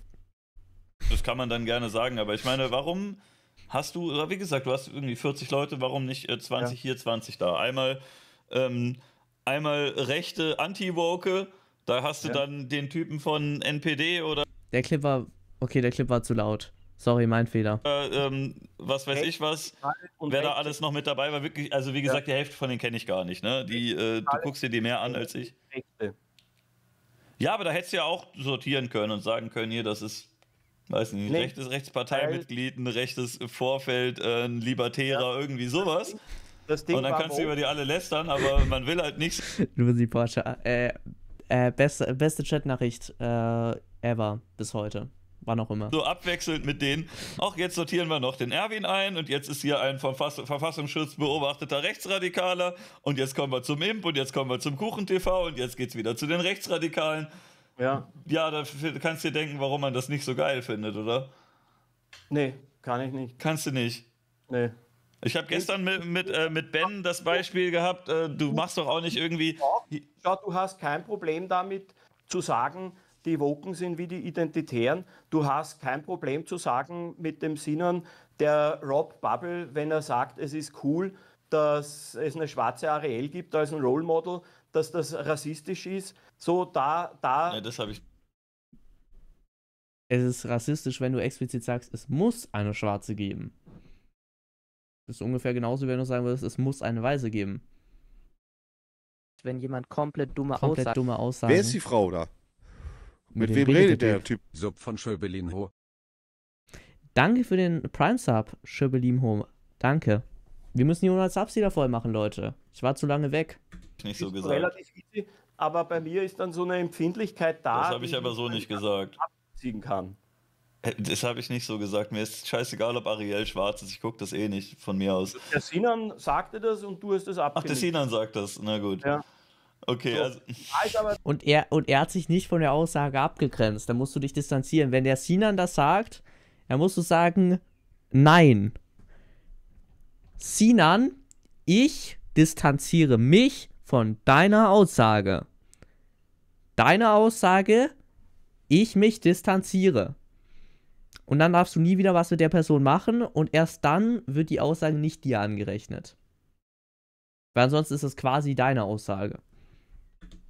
Das kann man dann gerne sagen, aber ich meine, warum hast du, also wie gesagt, du hast irgendwie 40 Leute, warum nicht 20 äh, ja. hier, 20 da? Einmal, ähm, einmal rechte Anti-Woke, da hast du ja. dann den Typen von NPD oder. Der Clip war, okay, der Clip war zu laut. Sorry, mein Fehler. Äh, ähm, was weiß ich was, wer da alles noch mit dabei war, wirklich, also wie gesagt, die Hälfte von denen kenne ich gar nicht, ne? Die, äh, du guckst dir die mehr an als ich. Ja, aber da hättest du ja auch sortieren können und sagen können, hier, das ist, weiß nicht, nee. rechtes Rechtsparteimitglied, ein rechtes Vorfeld, äh, ein Libertärer, ja. irgendwie sowas. und dann kannst du über die alle lästern, aber man will halt nichts. Lucy [LAUGHS] Porsche, äh, äh, beste, beste Chatnachricht äh, ever bis heute wann auch immer. So abwechselnd mit denen. Auch jetzt sortieren wir noch den Erwin ein und jetzt ist hier ein vom Fass Verfassungsschutz beobachteter Rechtsradikaler und jetzt kommen wir zum Imp und jetzt kommen wir zum Kuchen-TV und jetzt geht's wieder zu den Rechtsradikalen. Ja. Ja, da kannst du dir denken, warum man das nicht so geil findet, oder? Nee, kann ich nicht. Kannst du nicht? Nee. Ich habe gestern mit, mit, äh, mit Ben das Beispiel gehabt, äh, du machst doch auch nicht irgendwie. Ja, du hast kein Problem damit zu sagen, die Woken sind wie die Identitären. Du hast kein Problem zu sagen mit dem Sinnen der Rob Bubble, wenn er sagt, es ist cool, dass es eine schwarze Ariel gibt als ein Role Model, dass das rassistisch ist. So da, da. Ja, das habe ich. Es ist rassistisch, wenn du explizit sagst, es muss eine schwarze geben. Das ist ungefähr genauso, wenn du sagen würdest, es muss eine Weise geben. Wenn jemand komplett dumme komplett Aussagen. Dumme Aussagen. Wer ist die Frau da? Mit, mit wem, redet, redet der Typ? Sub von Schöbelinho. Danke für den Prime Sub, Schöbelinho. Danke. Wir müssen die 100 Subs wieder voll machen, Leute. Ich war zu lange weg. Nicht so gesagt. Relativ easy, aber bei mir ist dann so eine Empfindlichkeit da. Das habe ich aber so nicht gesagt. Abziehen kann. Äh, das habe ich nicht so gesagt. Mir ist scheißegal, ob Ariel schwarz ist. Ich gucke das eh nicht von mir aus. Der Sinan sagte das und du hast es abgelehnt. Ach, der Sinan sagt das. Na gut. Ja. Okay, so. also. Und er, und er hat sich nicht von der Aussage abgegrenzt. Da musst du dich distanzieren. Wenn der Sinan das sagt, dann musst du sagen, nein. Sinan, ich distanziere mich von deiner Aussage. Deine Aussage, ich mich distanziere. Und dann darfst du nie wieder was mit der Person machen und erst dann wird die Aussage nicht dir angerechnet. Weil ansonsten ist es quasi deine Aussage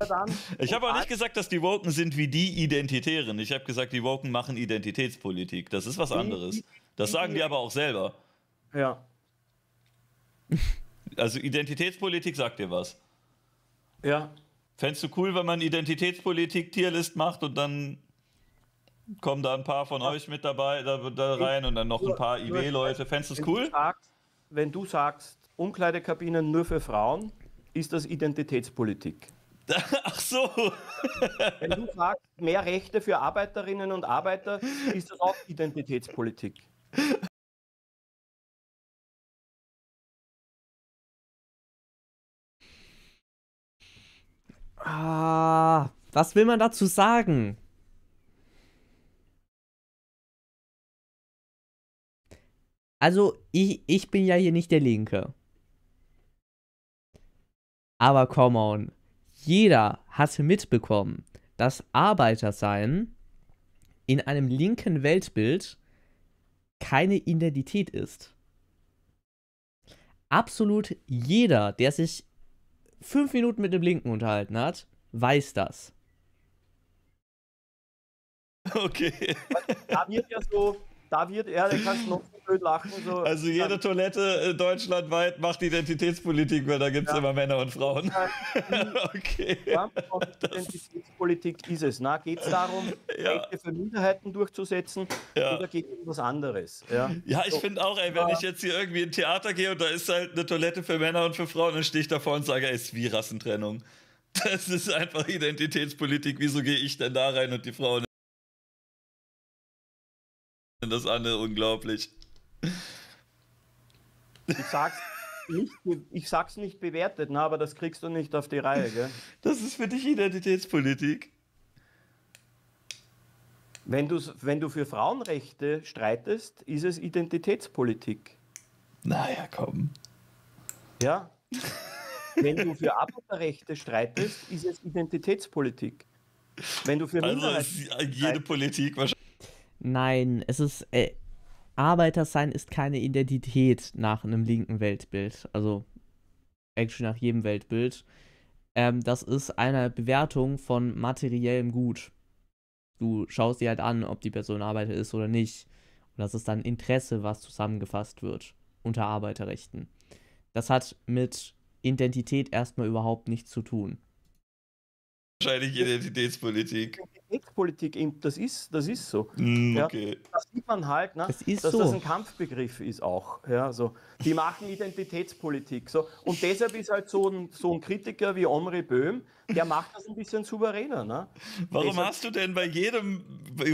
dann. Ich habe auch nicht gesagt, dass die Woken sind wie die Identitären. Ich habe gesagt, die Woken machen Identitätspolitik. Das ist was anderes. Das sagen die aber auch selber. Ja. [LAUGHS] Also Identitätspolitik sagt dir was. Ja. Fändest du cool, wenn man Identitätspolitik Tierlist macht und dann kommen da ein paar von ja. euch mit dabei da, da rein und dann noch ein paar IW-Leute. Fändest du es cool? Sagst, wenn du sagst, Umkleidekabinen nur für Frauen, ist das Identitätspolitik. [LAUGHS] Ach so. Wenn du sagst, mehr Rechte für Arbeiterinnen und Arbeiter, ist das auch Identitätspolitik. Ah, was will man dazu sagen? Also, ich, ich bin ja hier nicht der Linke. Aber come on. Jeder hatte mitbekommen, dass Arbeitersein in einem linken Weltbild keine Identität ist. Absolut jeder, der sich fünf Minuten mit dem Linken unterhalten hat, weiß das. Okay. [LAUGHS] haben hier ja so da wird er, der kannst noch so blöd lachen. So. Also jede Toilette äh, deutschlandweit macht Identitätspolitik, weil da gibt es ja. immer Männer und Frauen. [LAUGHS] okay. Ja, Identitätspolitik ist es. geht es darum, ja. Rechte für Minderheiten durchzusetzen ja. oder geht es um was anderes? Ja, ja ich so. finde auch, ey, wenn ich jetzt hier irgendwie in ein Theater gehe und da ist halt eine Toilette für Männer und für Frauen, dann stehe ich davor und sage, ey, ist wie Rassentrennung. [LAUGHS] Das ist einfach Identitätspolitik. Wieso gehe ich denn da rein und die Frauen finde das andere unglaublich. Ich sag's, nicht, ich sag's nicht bewertet, ne, aber das kriegst du nicht auf die Reihe, gell? Das ist für dich Identitätspolitik. Wenn, wenn du für Frauenrechte streitest, ist es Identitätspolitik. Naja, komm. Ja. wenn du für Arbeiterrechte streitest, ist es Identitätspolitik. Wenn du für also ist jede Politik wahrscheinlich. Nein, es ist. Äh, Arbeiter sein ist keine Identität nach einem linken Weltbild. Also, eigentlich nach jedem Weltbild. Ähm, das ist eine Bewertung von materiellem Gut. Du schaust dir halt an, ob die Person Arbeiter ist oder nicht. Und das ist dann Interesse, was zusammengefasst wird unter Arbeiterrechten. Das hat mit Identität erstmal überhaupt nichts zu tun. Wahrscheinlich Identitätspolitik. Projektpolitik, das ist, das ist so. Mm, okay. ja, das sieht man halt, ne, das dass so. das ein Kampfbegriff ist auch. Ja, so. Die machen Identitätspolitik. So. Und deshalb ist halt so ein, so ein Kritiker wie Omri Böhm, der macht das ein bisschen souveräner. Ne? Warum deshalb, hast du denn bei jedem,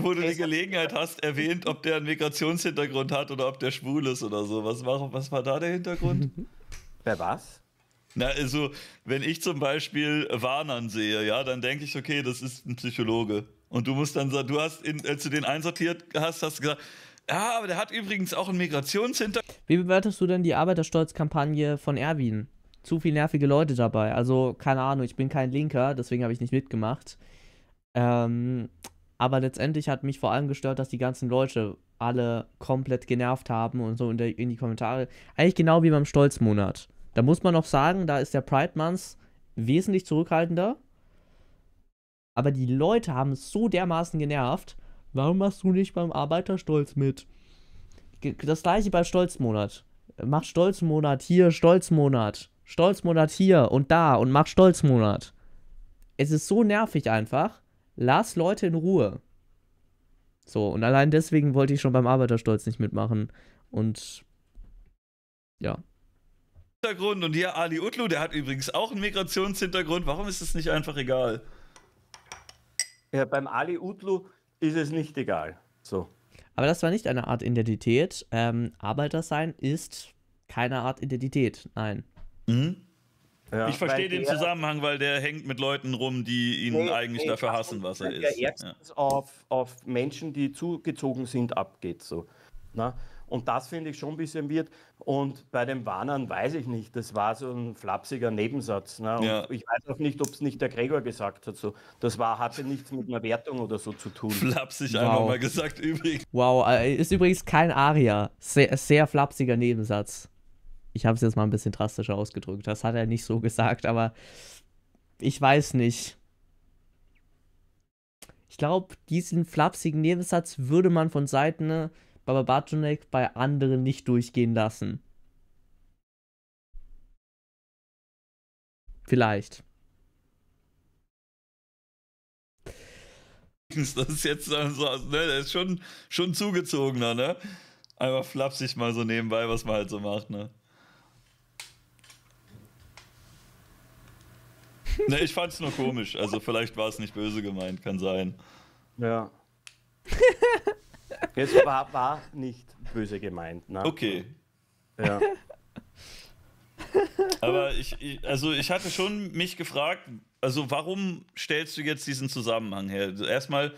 wo du die Gelegenheit hast, erwähnt, ob der einen Migrationshintergrund hat oder ob der schwul ist oder so? Was, war, was war da der Hintergrund? Bei [LAUGHS] was? Na, also, wenn ich zum Beispiel Warnern sehe, ja, dann denke ich, okay, das ist ein Psychologe. Und du musst dann sagen, du hast, in, als du den einsortiert hast, hast du gesagt, ja, aber der hat übrigens auch einen Migrationshintergrund. Wie bewertest du denn die Arbeiterstolz-Kampagne von Erwin? Zu viele nervige Leute dabei. Also, keine Ahnung, ich bin kein Linker, deswegen habe ich nicht mitgemacht. Ähm, aber letztendlich hat mich vor allem gestört, dass die ganzen Leute alle komplett genervt haben und so in, der, in die Kommentare. Eigentlich genau wie beim Stolzmonat. Da muss man noch sagen, da ist der Pride Month wesentlich zurückhaltender aber die Leute haben es so dermaßen genervt. Warum machst du nicht beim Arbeiterstolz mit? Das gleiche bei Stolzmonat. Mach Stolzmonat hier, Stolzmonat. Stolzmonat hier und da und mach Stolzmonat. Es ist so nervig einfach. Lass Leute in Ruhe. So, und allein deswegen wollte ich schon beim Arbeiterstolz nicht mitmachen. Und ja. Hintergrund und hier Ali Utlu, der hat übrigens auch einen Migrationshintergrund. Warum ist es nicht einfach egal? Ja, beim Ali Utlu ist es nicht egal. So. Aber das war nicht eine Art Identität. Ähm, Arbeiter sein ist keine Art Identität. Nein. Mhm. Ja, ich verstehe den der, Zusammenhang, weil der hängt mit Leuten rum, die ihn nee, eigentlich nee, dafür hassen, was er ist. Der erstens ja. auf, auf Menschen, die zugezogen sind, abgeht. So. Na? Und das finde ich schon ein bisschen wird. Und bei dem Warnern weiß ich nicht, das war so ein flapsiger Nebensatz. Ne? Ja. Ich weiß auch nicht, ob es nicht der Gregor gesagt hat. So. Das war, hatte nichts mit einer Wertung oder so zu tun. Flapsig wow. einfach mal gesagt, übrigens. Wow, äh, ist übrigens kein Aria. Sehr, sehr flapsiger Nebensatz. Ich habe es jetzt mal ein bisschen drastischer ausgedrückt. Das hat er nicht so gesagt, aber ich weiß nicht. Ich glaube, diesen flapsigen Nebensatz würde man von Seiten Baba Bartonek bei anderen nicht durchgehen lassen. Vielleicht. [LAUGHS] Das ist jetzt so, ne, der ist schon, schon zugezogener, ne? Einfach flapsig mal so nebenbei, was man halt so macht, ne? ne, ich fand's nur komisch. Also vielleicht war es nicht böse gemeint, kann sein. Ja. [LAUGHS] Es war, war nicht böse gemeint. Ne? Okay. Ja. [LAUGHS] Aber ich, ich, also ich hatte schon mich gefragt, also warum stellst du jetzt diesen Zusammenhang her? Erstmal,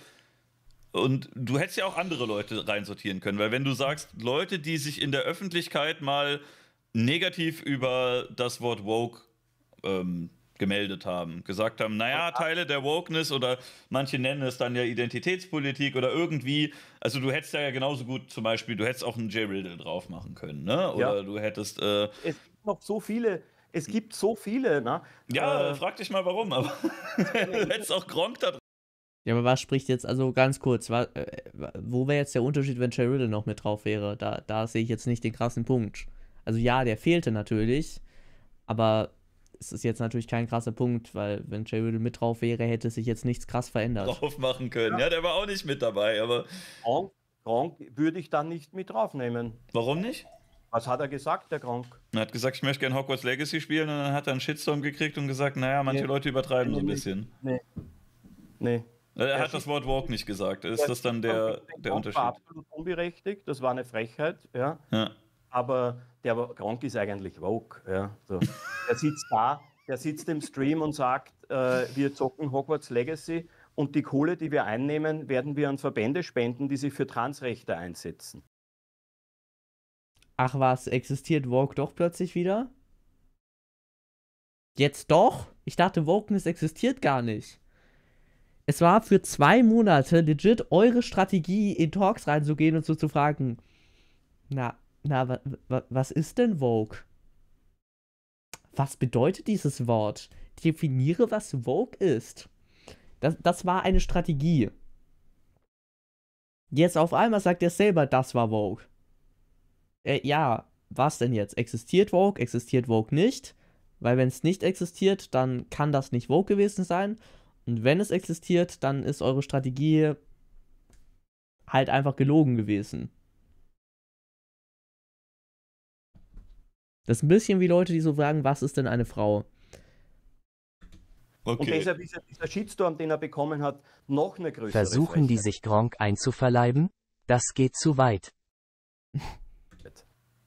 und du hättest ja auch andere Leute reinsortieren können, weil wenn du sagst, Leute, die sich in der Öffentlichkeit mal negativ über das Wort woke ähm, gemeldet haben. Gesagt haben, naja, Teile der Wokeness oder manche nennen es dann ja Identitätspolitik oder irgendwie. Also du hättest ja genauso gut zum Beispiel, du hättest auch einen J-Riddle drauf machen können, ne? Oder ja. du hättest. Äh, es gibt noch so viele. Es gibt so viele, ne? Ja, äh, frag dich mal warum, aber [LAUGHS] du hättest auch Gronk da drauf. Ja, aber was spricht jetzt, also ganz kurz, was, äh, wo wäre jetzt der Unterschied, wenn Jay Riddle noch mit drauf wäre? Da, da sehe ich jetzt nicht den krassen Punkt. Also ja, der fehlte natürlich, aber es ist jetzt natürlich kein krasser Punkt, weil wenn Jay Riddle mit drauf wäre, hätte sich jetzt nichts krass verändert. Drauf machen können. Ja, ja der war auch nicht mit dabei, aber. Gronk, Gronk würde ich dann nicht mit draufnehmen. Warum nicht? Was hat er gesagt, der Gronk? Er hat gesagt, ich möchte gerne Hogwarts Legacy spielen und dann hat er einen Shitstorm gekriegt und gesagt, naja, manche nee. Leute übertreiben nee, so ein bisschen. Nee. Nee. Er der hat das Wort Walk nicht gesagt. Ist das dann der, der Unterschied? Das war absolut unberechtigt, das war eine Frechheit. Ja. ja aber der Gronk ist eigentlich Rogue. Ja. So. Der sitzt da, der sitzt im Stream und sagt, äh, wir zocken Hogwarts Legacy und die Kohle, die wir einnehmen, werden wir an Verbände spenden, die sich für Transrechte einsetzen. Ach was, existiert Vogue doch plötzlich wieder? Jetzt doch? Ich dachte, Wokeness existiert gar nicht. Es war für zwei Monate legit eure Strategie, in Talks reinzugehen und so zu fragen. Na, na, wa, wa, was ist denn Vogue? Was bedeutet dieses Wort? Definiere, was Vogue ist. Das, das war eine Strategie. Jetzt auf einmal sagt er selber, das war Vogue. Äh, ja, was denn jetzt? Existiert Vogue? Existiert Vogue nicht? Weil wenn es nicht existiert, dann kann das nicht Vogue gewesen sein. Und wenn es existiert, dann ist eure Strategie halt einfach gelogen gewesen. Das ist ein bisschen wie Leute, die so fragen, was ist denn eine Frau? Okay. Und deshalb ist dieser Shitstorm, den er bekommen hat, noch eine größere. Versuchen Frechheit. die sich Gronk einzuverleiben? Das geht zu weit.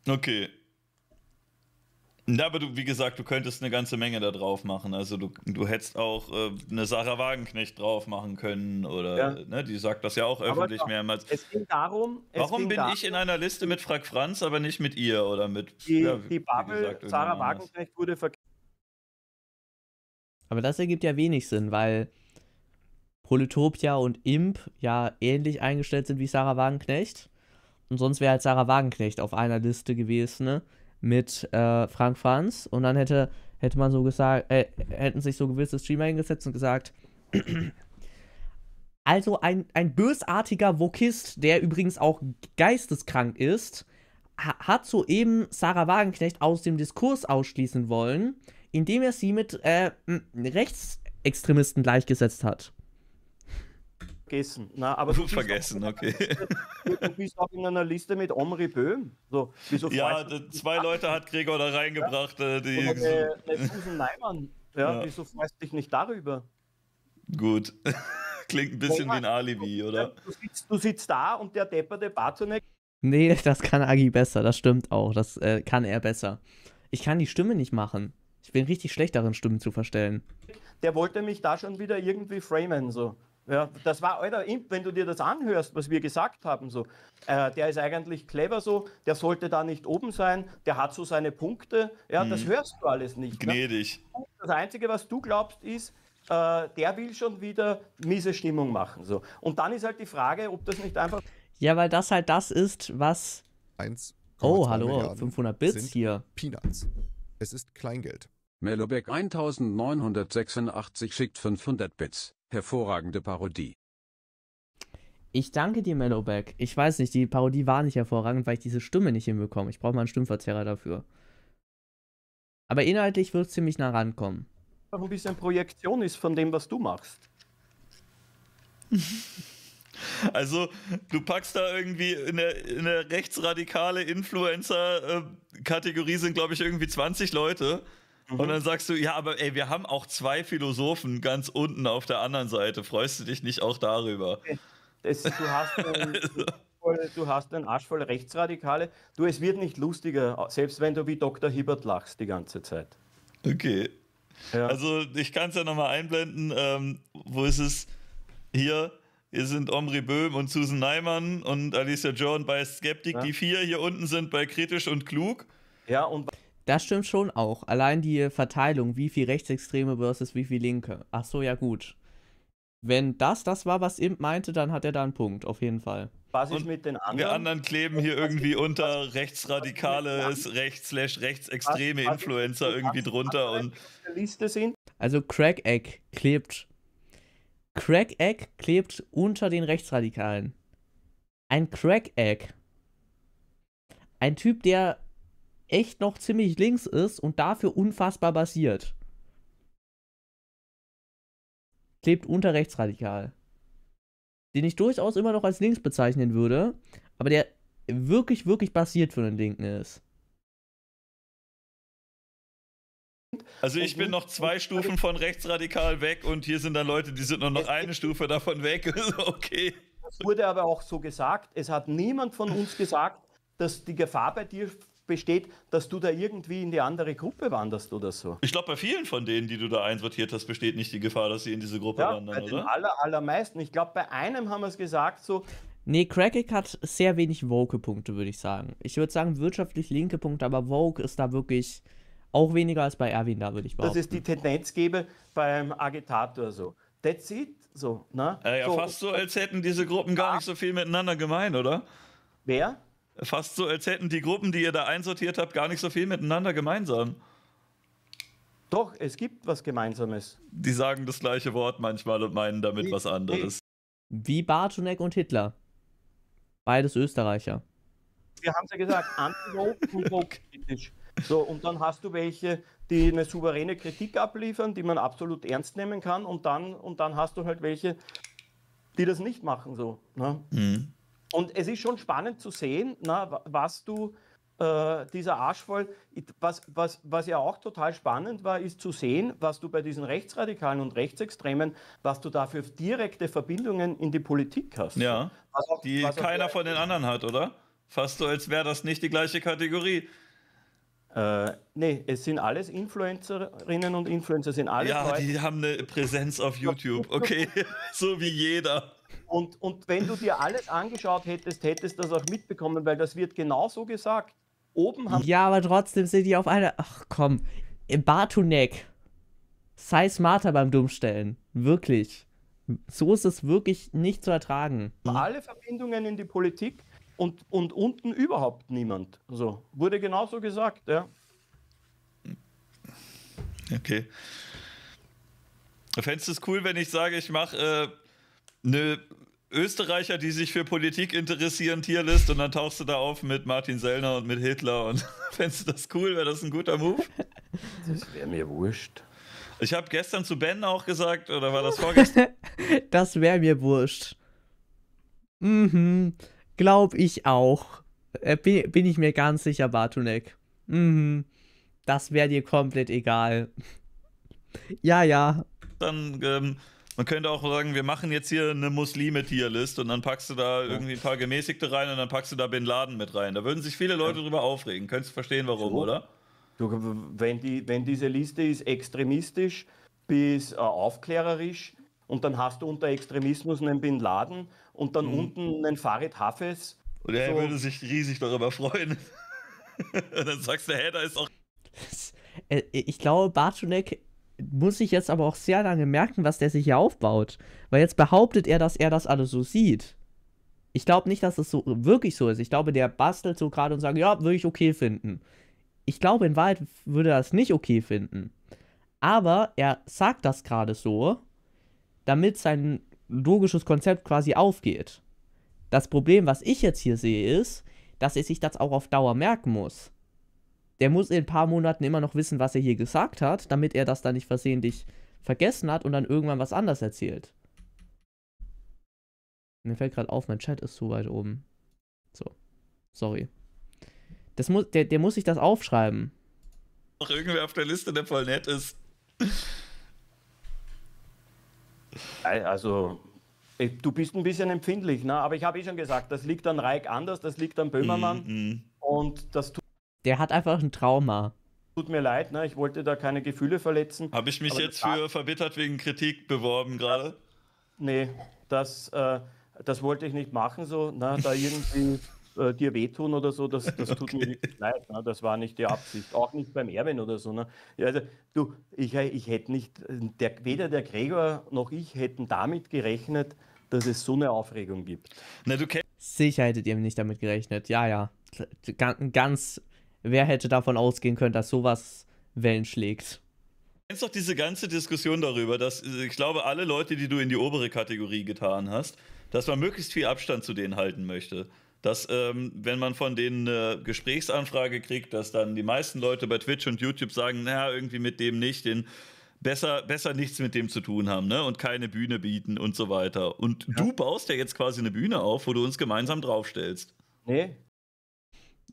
Okay, na, aber du, wie gesagt, du könntest eine ganze Menge da drauf machen. Also du, du hättest auch äh, eine Sarah Wagenknecht drauf machen können oder ja. ne, die sagt das ja auch öffentlich doch, mehrmals. Es ging darum. Es Warum ging bin darum, ich in einer Liste mit Frank Franz, aber nicht mit ihr oder mit die, ja, die Babel, gesagt, Sarah Wagenknecht wurde vergessen. Aber das ergibt ja wenig Sinn, weil Proletopia und Imp ja ähnlich eingestellt sind wie Sarah Wagenknecht. Und sonst wäre halt Sarah Wagenknecht auf einer Liste gewesen, ne? mit äh, Frank Franz und dann hätte, hätte man so gesagt, äh, hätten sich so gewisse Streamer hingesetzt und gesagt, [CLEARS THROAT] also ein, ein bösartiger Vokist, der übrigens auch geisteskrank ist, ha hat soeben Sarah Wagenknecht aus dem Diskurs ausschließen wollen, indem er sie mit äh, Rechtsextremisten gleichgesetzt hat vergessen. Na, aber du vergessen, okay. Du bist auch in einer Liste mit Omri Böhm. So, wieso ja, zwei Leute hat Gregor da reingebracht. Ja? Äh, die Und eine, äh, eine Susan Neimann. Ja, ja. Wieso freust du dich nicht darüber? Gut. [LAUGHS] Klingt ein bisschen wie ein Alibi, oder? Du sitzt, du sitzt da und der depperte Bartonek. Nee, das kann Agi besser, das stimmt auch. Das äh, kann er besser. Ich kann die Stimme nicht machen. Ich bin richtig schlecht darin, Stimmen zu verstellen. Der wollte mich da schon wieder irgendwie framen, so. Ja, das war, Alter, wenn du dir das anhörst, was wir gesagt haben, so, äh, der ist eigentlich clever so, der sollte da nicht oben sein, der hat so seine Punkte, ja, mhm. das hörst du alles nicht. Ne? Gnädig. Ne? Das Einzige, was du glaubst, ist, äh, der will schon wieder miese Stimmung machen, so. Und dann ist halt die Frage, ob das nicht einfach. Ja, weil das halt das ist, was. Eins. Oh, hallo, Milliarden 500 Bits hier. Peanuts. Es ist Kleingeld. Mellowback 1986 schickt 500 Bits. Hervorragende Parodie. Ich danke dir, Mellowback. Ich weiß nicht, die Parodie war nicht hervorragend, weil ich diese Stimme nicht hinbekomme. Ich brauche mal einen Stimmverzerrer dafür. Aber inhaltlich wird es ziemlich nah rankommen. Aber ein bisschen Projektion ist von dem, was du machst. [LAUGHS] Also, du packst da irgendwie in der, in der rechtsradikale Influencer-Kategorie sind, glaube ich, irgendwie 20 Leute. Mhm. Und dann sagst du, ja, aber ey, wir haben auch zwei Philosophen ganz unten auf der anderen Seite. Freust du dich nicht auch darüber? Das, du, hast [LAUGHS] einen, also du hast einen Arsch voll Rechtsradikale. Du, es wird nicht lustiger, selbst wenn du wie Dr. Hibbert lachst die ganze Zeit. Okay. Ja. Also ich kann es ja nochmal einblenden. Ähm, wo ist es? Hier, hier sind Omri Böhm und Susan Neimann und Alicia John bei Skeptik. Ja. Die vier hier unten sind bei Kritisch und Klug. Ja, und bei das stimmt schon auch. Allein die Verteilung, wie viel Rechtsextreme versus wie viel Linke. Ach so, ja gut. Wenn das das war, was Imp meinte, dann hat er da einen Punkt, auf jeden Fall. Was ist mit den anderen? Wir anderen kleben hier irgendwie unter rechtsradikale, rechts rechtsextreme Influencer irgendwie drunter und. Also Crack Egg klebt. Crack Egg klebt unter den Rechtsradikalen. Ein Crack Egg. Ein Typ, der echt noch ziemlich links ist und dafür unfassbar basiert. Klebt unter rechtsradikal. Den ich durchaus immer noch als links bezeichnen würde, aber der wirklich, wirklich basiert für den Linken ist. Also ich bin noch zwei Stufen von rechtsradikal weg und hier sind dann Leute, die sind nur noch eine Stufe davon weg. [LAUGHS] okay. Das wurde aber auch so gesagt, es hat niemand von uns gesagt, dass die Gefahr bei dir besteht, dass du da irgendwie in die andere Gruppe wanderst oder so. Ich glaube, bei vielen von denen, die du da einsortiert hast, besteht nicht die Gefahr, dass sie in diese Gruppe ja, wandern, bei oder? Den aller, allermeisten. Ich glaube, bei einem haben wir es gesagt, so. Nee, Crackig hat sehr wenig Woke-Punkte, würde ich sagen. Ich würde sagen, wirtschaftlich linke Punkte, aber Woke ist da wirklich auch weniger als bei Erwin da, würde ich behaupten. Dass es die Tendenz gäbe beim Agitator so. That's it. So, ne? Äh, ja, so. fast so, als hätten diese Gruppen gar nicht so viel miteinander gemein, oder? Wer? Fast so, als hätten die Gruppen, die ihr da einsortiert habt, gar nicht so viel miteinander gemeinsam. Doch, es gibt was Gemeinsames. Die sagen das gleiche Wort manchmal und meinen damit was anderes. Wie Bartonek und Hitler. Beides Österreicher. Wir haben es ja gesagt, [LAUGHS] anti-woke und woke-kritisch. [LAUGHS] So, und dann hast du welche, die eine souveräne Kritik abliefern, die man absolut ernst nehmen kann, und dann, und dann hast du halt welche, die das nicht machen. So, ne? mhm. Und es ist schon spannend zu sehen, na, was du äh, dieser Arschvoll, was, was, was ja auch total spannend war, ist zu sehen, was du bei diesen Rechtsradikalen und Rechtsextremen, was du da für direkte Verbindungen in die Politik hast. Ja, auch, die keiner von den anderen hat, oder? Fast so, als wäre das nicht die gleiche Kategorie. Äh, nee, es sind alles Influencerinnen und Influencer, sind alles. Ja, Leute. die haben eine Präsenz auf YouTube, okay, [LAUGHS] so wie jeder. Und, und wenn du dir alles angeschaut hättest, hättest du das auch mitbekommen, weil das wird genauso gesagt. Oben haben. Ja, aber trotzdem sind die auf einer. Ach komm, Bartunek. Sei smarter beim Dummstellen. Wirklich. So ist es wirklich nicht zu ertragen. Mhm. Alle Verbindungen in die Politik und, und unten überhaupt niemand. So. Wurde genauso gesagt, ja. Okay. Fändest du es cool, wenn ich sage, ich mache äh, eine Österreicher, die sich für Politik interessieren, Tierlist und dann tauchst du da auf mit Martin Sellner und mit Hitler und [LAUGHS] fändest du das cool, wäre das ein guter Move? Das wäre mir wurscht. Ich habe gestern zu Ben auch gesagt, oder war das vorgestern? [LAUGHS] das wäre mir wurscht. Mhm, glaub ich auch. Äh, bin, bin ich mir ganz sicher, Bartunek. Mhm, das wäre dir komplett egal. [LAUGHS] ja, ja. Dann, ähm, man könnte auch sagen, wir machen jetzt hier eine Muslime-Tierlist und dann packst du da irgendwie ein paar Gemäßigte rein und dann packst du da Bin Laden mit rein. Da würden sich viele Leute drüber aufregen. Könntest du verstehen, warum, so. oder? Du, wenn, die, wenn diese Liste ist extremistisch bis äh, aufklärerisch und dann hast du unter Extremismus einen Bin Laden und dann mhm. unten einen Farid Hafez. Und er so. würde sich riesig darüber freuen. und [LAUGHS] dann sagst du, hä, da ist auch. [LAUGHS] Äh, ich glaube, Bartunek muss ich jetzt aber auch sehr lange merken, was der sich hier aufbaut. Weil jetzt behauptet er, dass er das alles so sieht. Ich glaube nicht, dass das so wirklich so ist. Ich glaube, der bastelt so gerade und sagt, ja, würde ich okay finden. Ich glaube, in Wahrheit würde er es nicht okay finden. Aber er sagt das gerade so, damit sein logisches Konzept quasi aufgeht. Das Problem, was ich jetzt hier sehe, ist, dass er sich das auch auf Dauer merken muss der muss in ein paar Monaten immer noch wissen, was er hier gesagt hat, damit er das dann nicht versehentlich vergessen hat und dann irgendwann was anderes erzählt. Mir fällt gerade auf, mein Chat ist zu weit oben. So. Sorry. Das muss, der, der muss sich das aufschreiben. Noch irgendwer auf der Liste, der voll nett ist. Also, ich, du bist ein bisschen empfindlich, ne? aber ich habe eh schon gesagt, das liegt an Reik anders, das liegt an Böhmermann mm -mm. und das tut. Der hat einfach ein Trauma. Tut mir leid, ne? ich wollte da keine Gefühle verletzen. Habe ich mich jetzt für verbittert wegen Kritik beworben gerade? Nee, das, äh, das wollte ich nicht machen, so, na, ne? da irgendwie [LAUGHS] äh, dir wehtun oder so, das, das tut okay. mir nicht leid. Ne? Das war nicht die Absicht. Auch nicht beim Erwin oder so. Ne? Also, du, ich, ich hätte nicht, der, weder der Gregor noch ich hätten damit gerechnet, dass es so eine Aufregung gibt. Na, du Sicher hättet ihr nicht damit gerechnet. Ja, ja. ganz wer hätte davon ausgehen können, dass sowas Wellen schlägt? kennst doch diese ganze Diskussion darüber, dass äh, ich glaube, alle Leute, die du in die obere Kategorie getan hast, dass man möglichst viel Abstand zu denen halten möchte. Dass, ähm, wenn man von denen eine Gesprächsanfrage kriegt, dass dann die meisten Leute bei Twitch und YouTube sagen, naja, irgendwie mit dem nicht, den besser, besser nichts mit dem zu tun haben, ne? Und keine Bühne bieten und so weiter. Und ja. du baust ja jetzt quasi eine Bühne auf, wo du uns gemeinsam draufstellst. Nee,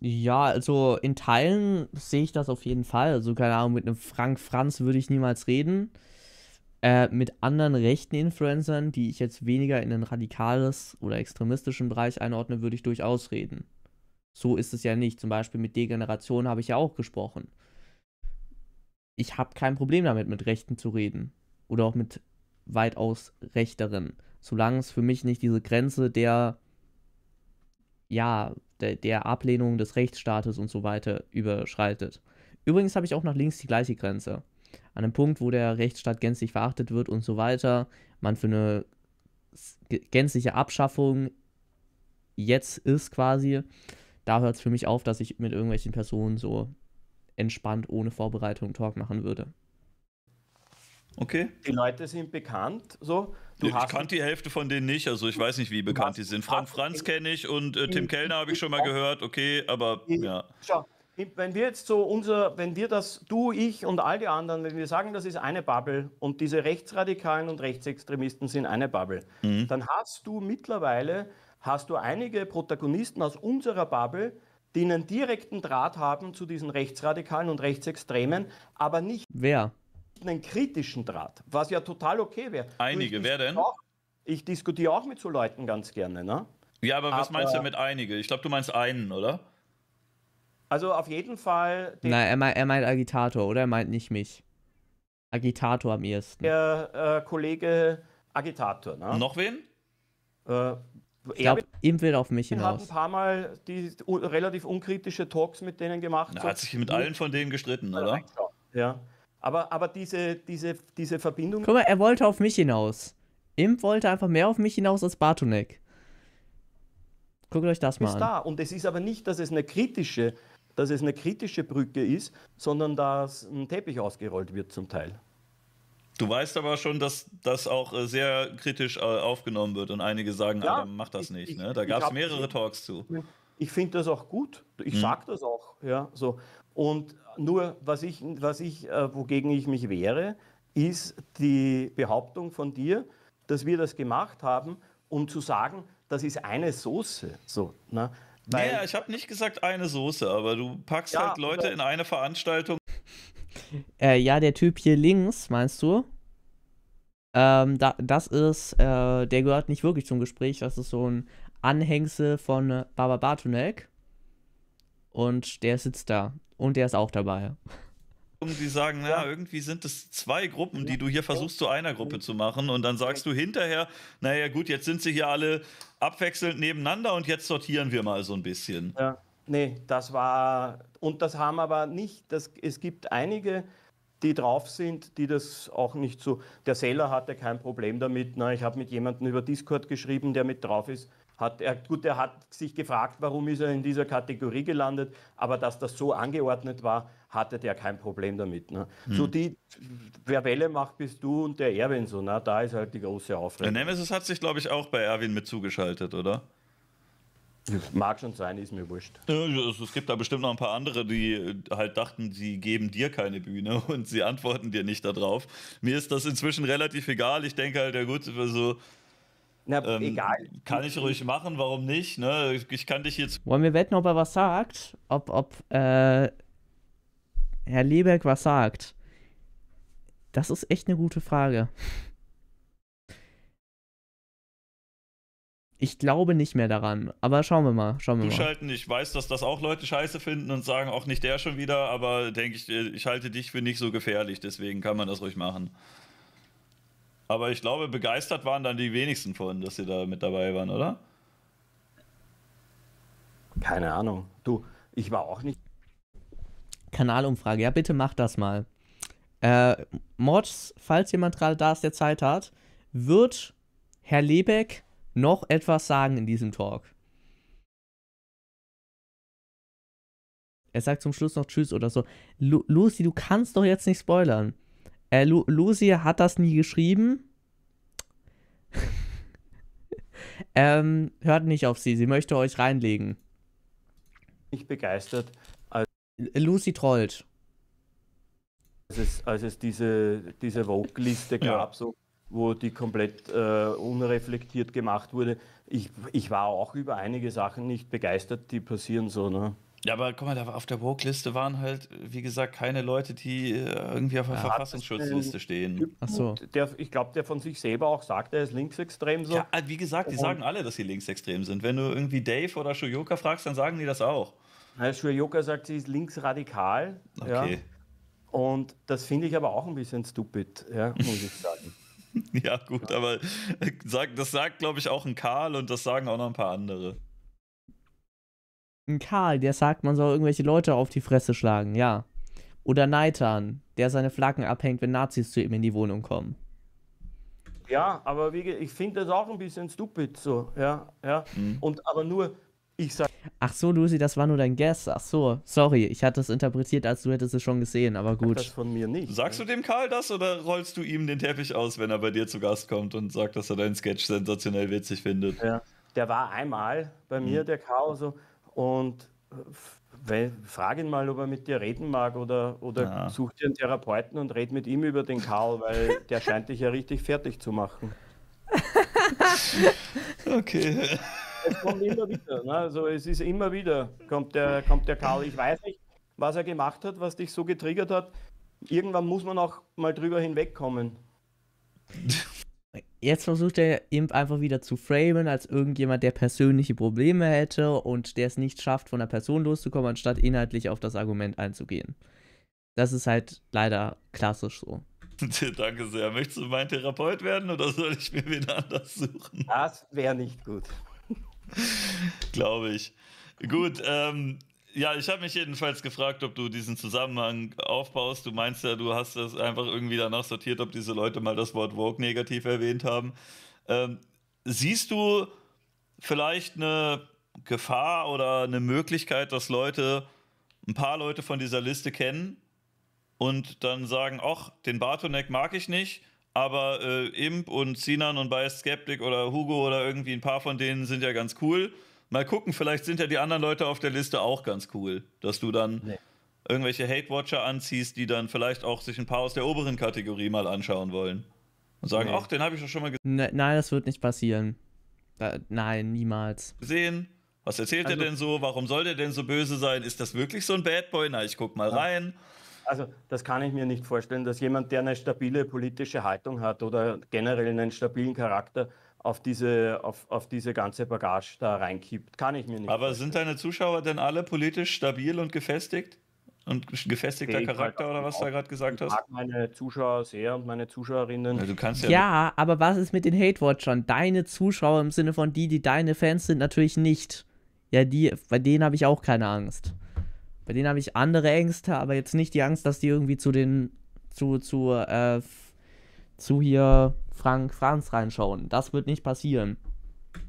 ja, also in Teilen sehe ich das auf jeden Fall. Also, keine Ahnung, mit einem Frank Franz würde ich niemals reden. Äh, mit anderen rechten Influencern, die ich jetzt weniger in ein radikales oder extremistischen Bereich einordne, würde ich durchaus reden. So ist es ja nicht. Zum Beispiel mit Degeneration habe ich ja auch gesprochen. Ich habe kein Problem damit, mit Rechten zu reden. Oder auch mit weitaus Rechteren. Solange es für mich nicht diese Grenze der, ja, der, der Ablehnung des Rechtsstaates und so weiter überschreitet. Übrigens habe ich auch nach links die gleiche Grenze. An einem Punkt, wo der Rechtsstaat gänzlich verachtet wird und so weiter, man für eine gänzliche Abschaffung jetzt ist quasi, da hört es für mich auf, dass ich mit irgendwelchen Personen so entspannt ohne Vorbereitung Talk machen würde. Okay. Die Leute sind bekannt. So. Du ich kannte die Hälfte von denen nicht, also ich weiß nicht, wie bekannt die sind. Frank Franz kenne ich und äh, Tim Kellner habe ich schon mal gehört, okay, aber ja. Schau, wenn wir jetzt so unser, wenn wir das, du, ich und all die anderen, wenn wir sagen, das ist eine Bubble und diese Rechtsradikalen und Rechtsextremisten sind eine Bubble, mhm. dann hast du mittlerweile, hast du einige Protagonisten aus unserer Bubble, die einen direkten Draht haben zu diesen Rechtsradikalen und Rechtsextremen, aber nicht. Wer? Rechten einen kritischen Draht, was ja total okay wäre. Einige, wer denn? Auch, ich diskutiere auch mit so Leuten ganz gerne, ne? Ja, aber, aber was meinst du mit einige? Ich glaube, du meinst einen, oder? Also auf jeden Fall. Na, er meint, er meint Agitator, oder? Er meint nicht mich. Agitator am ehesten. Der äh, Kollege Agitator, ne? Noch wen? Äh, ich glaube, ihm will auf mich hinaus. Ich habe ein paar Mal die relativ unkritische Talks mit denen gemacht. Er so hat sich mit allen von denen gestritten, oder? Ja. Aber, aber diese, diese, diese Verbindung. Guck mal, er wollte auf mich hinaus. Imp wollte einfach mehr auf mich hinaus als Bartonek. Guckt euch das mal ist an. Da. Und es ist aber nicht, dass es eine kritische, dass es eine kritische Brücke ist, sondern dass ein Teppich ausgerollt wird zum Teil. Du weißt aber schon, dass das auch äh, sehr kritisch äh, aufgenommen wird und einige sagen, ja, Alter, mach das nicht. Ich, ne? Da gab es mehrere Talks zu. Ich finde das auch gut. Ich hm. sage das auch. Ja, so. Und nur, was ich, was ich, äh, wogegen ich mich wehre, ist die Behauptung von dir, dass wir das gemacht haben, um zu sagen, das ist eine Soße. So, ne? Weil, nee, ich habe nicht gesagt eine Soße, aber du packst ja, halt Leute in eine Veranstaltung. [LAUGHS] Äh, ja, der Typ hier links, meinst du? Ähm, da, das ist, äh, der gehört nicht wirklich zum Gespräch, das ist so ein Anhängsel von Baba Bartunek. Und der sitzt da. Und der ist auch dabei. Und die sagen, ja, irgendwie sind es zwei Gruppen, die du hier versuchst, zu einer Gruppe zu machen. Und dann sagst du hinterher, naja, gut, jetzt sind sie hier alle abwechselnd nebeneinander und jetzt sortieren wir mal so ein bisschen. Ja, nee, das war. Und das haben aber nicht. Das, es gibt einige, die drauf sind, die das auch nicht so. Der Seller hatte kein Problem damit. Na, ich habe mit jemandem über Discord geschrieben, der mit drauf ist. Hat er, gut, er hat sich gefragt, warum ist er in dieser Kategorie gelandet, aber dass das so angeordnet war, hatte der kein Problem damit. Ne? Hm. So die, wer Welle macht, bist du und der Erwin so, ne? da ist halt die große Aufregung. Der Nemesis hat sich, glaube ich, auch bei Erwin mit zugeschaltet, oder? Mag schon sein, ist mir wurscht. Es gibt da bestimmt noch ein paar andere, die halt dachten, sie geben dir keine Bühne [LAUGHS] und sie antworten dir nicht darauf. Mir ist das inzwischen relativ egal. Ich denke halt, ja gut, so. Also na, ähm, egal. Kann ich ruhig machen, warum nicht? Ne? Ich kann dich jetzt. Wollen wir wetten, ob er was sagt? Ob, ob äh, Herr Lebeck was sagt? Das ist echt eine gute Frage. Ich glaube nicht mehr daran, aber schauen wir mal. Schauen wir Durchhalten, mal. ich weiß, dass das auch Leute scheiße finden und sagen, auch nicht der schon wieder, aber denke ich, äh, ich halte dich für nicht so gefährlich, deswegen kann man das ruhig machen. Aber ich glaube, begeistert waren dann die wenigsten von, dass sie da mit dabei waren, oder? Keine Ahnung. Du, ich war auch nicht. Kanalumfrage. Ja, bitte mach das mal. Äh, Mods, falls jemand gerade da ist, der Zeit hat, wird Herr Lebeck noch etwas sagen in diesem Talk? Er sagt zum Schluss noch Tschüss oder so. Lu Lucy, du kannst doch jetzt nicht spoilern. Äh, Lu Lucia hat das nie geschrieben. [LAUGHS] ähm, hört nicht auf sie, sie möchte euch reinlegen. Nicht begeistert. Also Lucy trollt. Als es, als es diese, diese Vogue-Liste gab, ja. so, wo die komplett äh, unreflektiert gemacht wurde, ich, ich war auch über einige Sachen nicht begeistert, die passieren so. Ne? Ja, aber guck mal, da auf der Woke-Liste waren halt, wie gesagt, keine Leute, die äh, irgendwie auf der Verfassungsschutzliste äh, stehen. Ach so. Der, ich glaube, der von sich selber auch sagt, er ist linksextrem. So. Ja, äh, wie gesagt, die sagen alle, dass sie linksextrem sind. Wenn du irgendwie Dave oder Shuyoka fragst, dann sagen die das auch. Ja, Shoyoka sagt, sie ist linksradikal. Okay. Ja. Und das finde ich aber auch ein bisschen stupid, ja, muss ich sagen. [LAUGHS] ja, gut, aber das sagt, glaube ich, auch ein Karl und das sagen auch noch ein paar andere. Ein Karl, der sagt, man soll irgendwelche Leute auf die Fresse schlagen, ja. Oder Neitan, der seine Flaggen abhängt, wenn Nazis zu ihm in die Wohnung kommen. Ja, aber wie, ich finde das auch ein bisschen stupid so, ja, ja. Mhm. Und aber nur, ich sag. Ach so, Lucy, das war nur dein Guess. Ach so, sorry, ich hatte es interpretiert, als du hättest es schon gesehen, aber gut. Das von mir nicht. Sagst du dem Karl das oder rollst du ihm den Teppich aus, wenn er bei dir zu Gast kommt und sagt, dass er deinen Sketch sensationell witzig findet? Ja, der war einmal bei mir, mhm. der Karl, so. Also, und äh, wenn, frag ihn mal, ob er mit dir reden mag oder, oder ja. such dir einen Therapeuten und red mit ihm über den Karl, weil [LAUGHS] der scheint dich ja richtig fertig zu machen. [LAUGHS] okay. Es kommt immer wieder. Ne? Also es ist immer wieder, kommt der, kommt der Karl. Ich weiß nicht, was er gemacht hat, was dich so getriggert hat. Irgendwann muss man auch mal drüber hinwegkommen. [LAUGHS] jetzt versucht er Imp einfach wieder zu framen als irgendjemand, der persönliche Probleme hätte und der es nicht schafft, von der Person loszukommen, anstatt inhaltlich auf das Argument einzugehen. Das ist halt leider klassisch so. [LAUGHS] Danke sehr. Möchtest du mein Therapeut werden oder soll ich mir wieder anders suchen? Das wäre nicht gut. [LAUGHS] Glaube ich. Gut, ähm, ja, ich habe mich jedenfalls gefragt, ob du diesen Zusammenhang aufbaust. Du meinst ja, du hast das einfach irgendwie danach sortiert, ob diese Leute mal das Wort Vogue negativ erwähnt haben. Ähm, siehst du vielleicht eine Gefahr oder eine Möglichkeit, dass Leute, ein paar Leute von dieser Liste kennen und dann sagen, ach, den Bartonek mag ich nicht, aber äh, Imp und Sinan und Bias Skeptic oder Hugo oder irgendwie ein paar von denen sind ja ganz cool mal gucken, vielleicht sind ja die anderen Leute auf der Liste auch ganz cool, dass du dann nee. irgendwelche Hate-Watcher anziehst, die dann vielleicht auch sich ein paar aus der oberen Kategorie mal anschauen wollen. Und sagen, ach, nee. den habe ich doch schon mal gesehen. Ne, nein, das wird nicht passieren. Da, nein, niemals. Sehen. Was erzählt also, er denn so? Warum soll der denn so böse sein? Ist das wirklich so ein Bad Boy? Na, ich guck mal ja. rein. Also das kann ich mir nicht vorstellen, dass jemand, der eine stabile politische Haltung hat oder generell einen stabilen Charakter, auf diese, auf, auf diese ganze Bagage da reinkippt. Kann ich mir nicht. Aber vorstellen. sind deine Zuschauer denn alle politisch stabil und gefestigt? Und gefestigter ich Charakter oder was du da gerade gesagt hast? Ich mag meine Zuschauer sehr und meine Zuschauerinnen. Ja, du kannst ja, ja aber was ist mit den Hate-Watchern? Deine Zuschauer im Sinne von die, die deine Fans sind, natürlich nicht. Ja, die, bei denen habe ich auch keine Angst. Bei denen habe ich andere Ängste, aber jetzt nicht die Angst, dass die irgendwie zu den, zu, zu, äh, zu hier Frank Franz reinschauen. Das wird nicht passieren.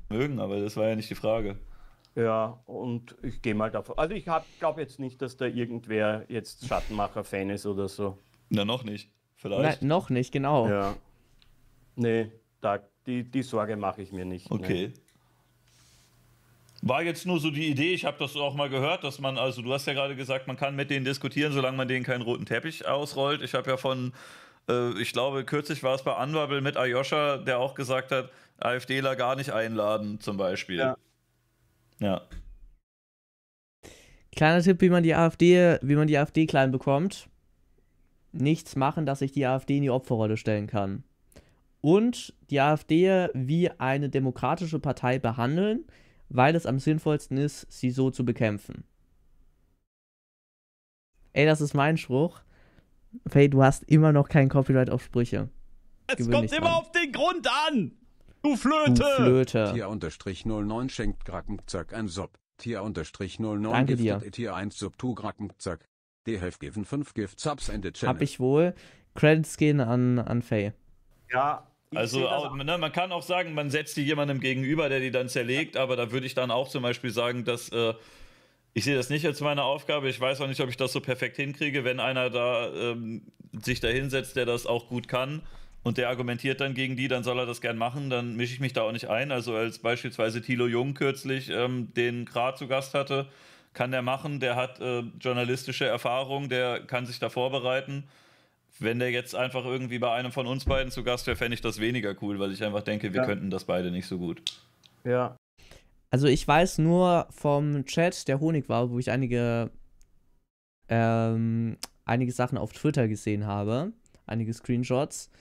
Mögen, aber das war ja nicht die Frage. Ja, und ich gehe mal davon. Also ich glaube jetzt nicht, dass da irgendwer jetzt Schattenmacher-Fan ist oder so. Na, noch nicht. Vielleicht. Na, noch nicht, genau. Ja. Nee, da, die, die Sorge mache ich mir nicht. Okay. Nee. War jetzt nur so die Idee, ich habe das auch mal gehört, dass man, also du hast ja gerade gesagt, man kann mit denen diskutieren, solange man denen keinen roten Teppich ausrollt. Ich habe ja von äh, ich glaube, kürzlich war es bei Unwabble mit Ayosha, der auch gesagt hat, AfDler gar nicht einladen, zum Beispiel. Ja. ja. Kleiner Tipp, wie man die AfD, wie man die AfD klein bekommt. Nichts machen, dass sich die AfD in die Opferrolle stellen kann. Und die AfD wie eine demokratische Partei behandeln, weil es am sinnvollsten ist, sie so zu bekämpfen. Ey, das ist mein Spruch. Faye, du hast immer noch kein Copyright auf Sprüche. Es kommt immer an. auf den Grund an! Du Flöte! Du Flöte. Tier-09 schenkt Grackenzack ein Sub. Tier-09 Danke dir. Tier 1 Sub 2 Grackenzack. Die have given 5 Gift Subs in the channel. Hab ich wohl. Credits gehen an, an Faye. Ja, also auch, ne, man kann auch sagen, man setzt die jemandem gegenüber, der die dann zerlegt, aber da würde ich dann auch zum Beispiel sagen, dass äh, ich sehe das nicht als meine Aufgabe. Ich weiß auch nicht, ob ich das so perfekt hinkriege, wenn einer da ähm, sich da hinsetzt, der das auch gut kann und der argumentiert dann gegen die, dann soll er das gern machen, dann mische ich mich da auch nicht ein. Also als beispielsweise Thilo Jung kürzlich ähm, den Grad zu Gast hatte, kann der machen, der hat äh, journalistische Erfahrung, der kann sich da vorbereiten. Wenn der jetzt einfach irgendwie bei einem von uns beiden zu Gast wäre, fände ich das weniger cool, weil ich einfach denke, wir ja. könnten das beide nicht so gut. Ja, also ich weiß nur vom Chat der Honig war, wo ich einige, ähm, einige Sachen auf Twitter gesehen habe, einige Screenshots,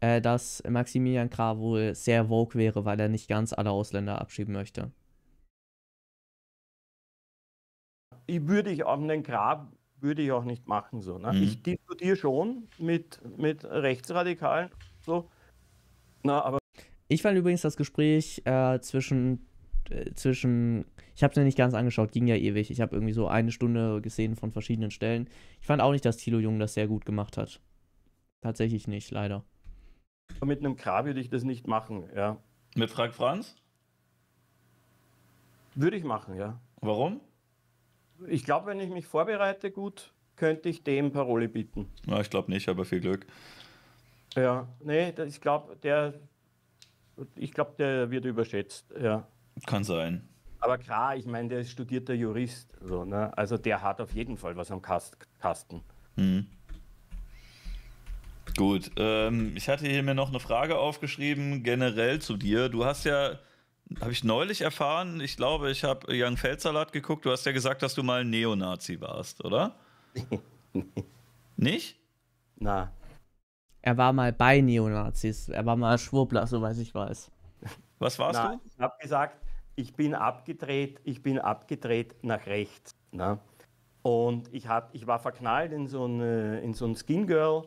äh, dass Maximilian Krah wohl sehr vogue wäre, weil er nicht ganz alle Ausländer abschieben möchte. Ich würde ich auch einen Grab würde ich auch nicht machen so. Ne? Mhm. Ich diskutiere schon mit, mit Rechtsradikalen so. Na, aber ich fand übrigens das Gespräch äh, zwischen äh, zwischen, ich habe es mir nicht ganz angeschaut, ging ja ewig. Ich habe irgendwie so eine Stunde gesehen von verschiedenen Stellen. Ich fand auch nicht, dass Thilo Jung das sehr gut gemacht hat. Tatsächlich nicht, leider. Mit einem K würde ich das nicht machen, ja. Mit Frank Franz? Würde ich machen, ja. Warum? Ich glaube, wenn ich mich vorbereite gut, könnte ich dem Parole bieten. Na, ich glaube nicht, aber viel Glück. Ja, nee, ich glaube, der, ich glaube, der wird überschätzt, ja. Kann sein. Aber klar, ich meine, der ist studierter Jurist. So, ne? Also der hat auf jeden Fall was am Kast Kasten. Hm. Gut, ähm, ich hatte hier mir noch eine Frage aufgeschrieben, generell zu dir. Du hast ja, habe ich neulich erfahren, ich glaube, ich habe Young Feldsalat geguckt, du hast ja gesagt, dass du mal ein Neonazi warst, oder? [LAUGHS] Nicht? Na. Er war mal bei Neonazis, er war mal Schwurbler, soweit ich weiß. Was warst Na, du? Ich habe gesagt, ich bin abgedreht, ich bin abgedreht nach rechts. Ne? Und ich, hab, ich war verknallt in so, eine, in so ein Skin Girl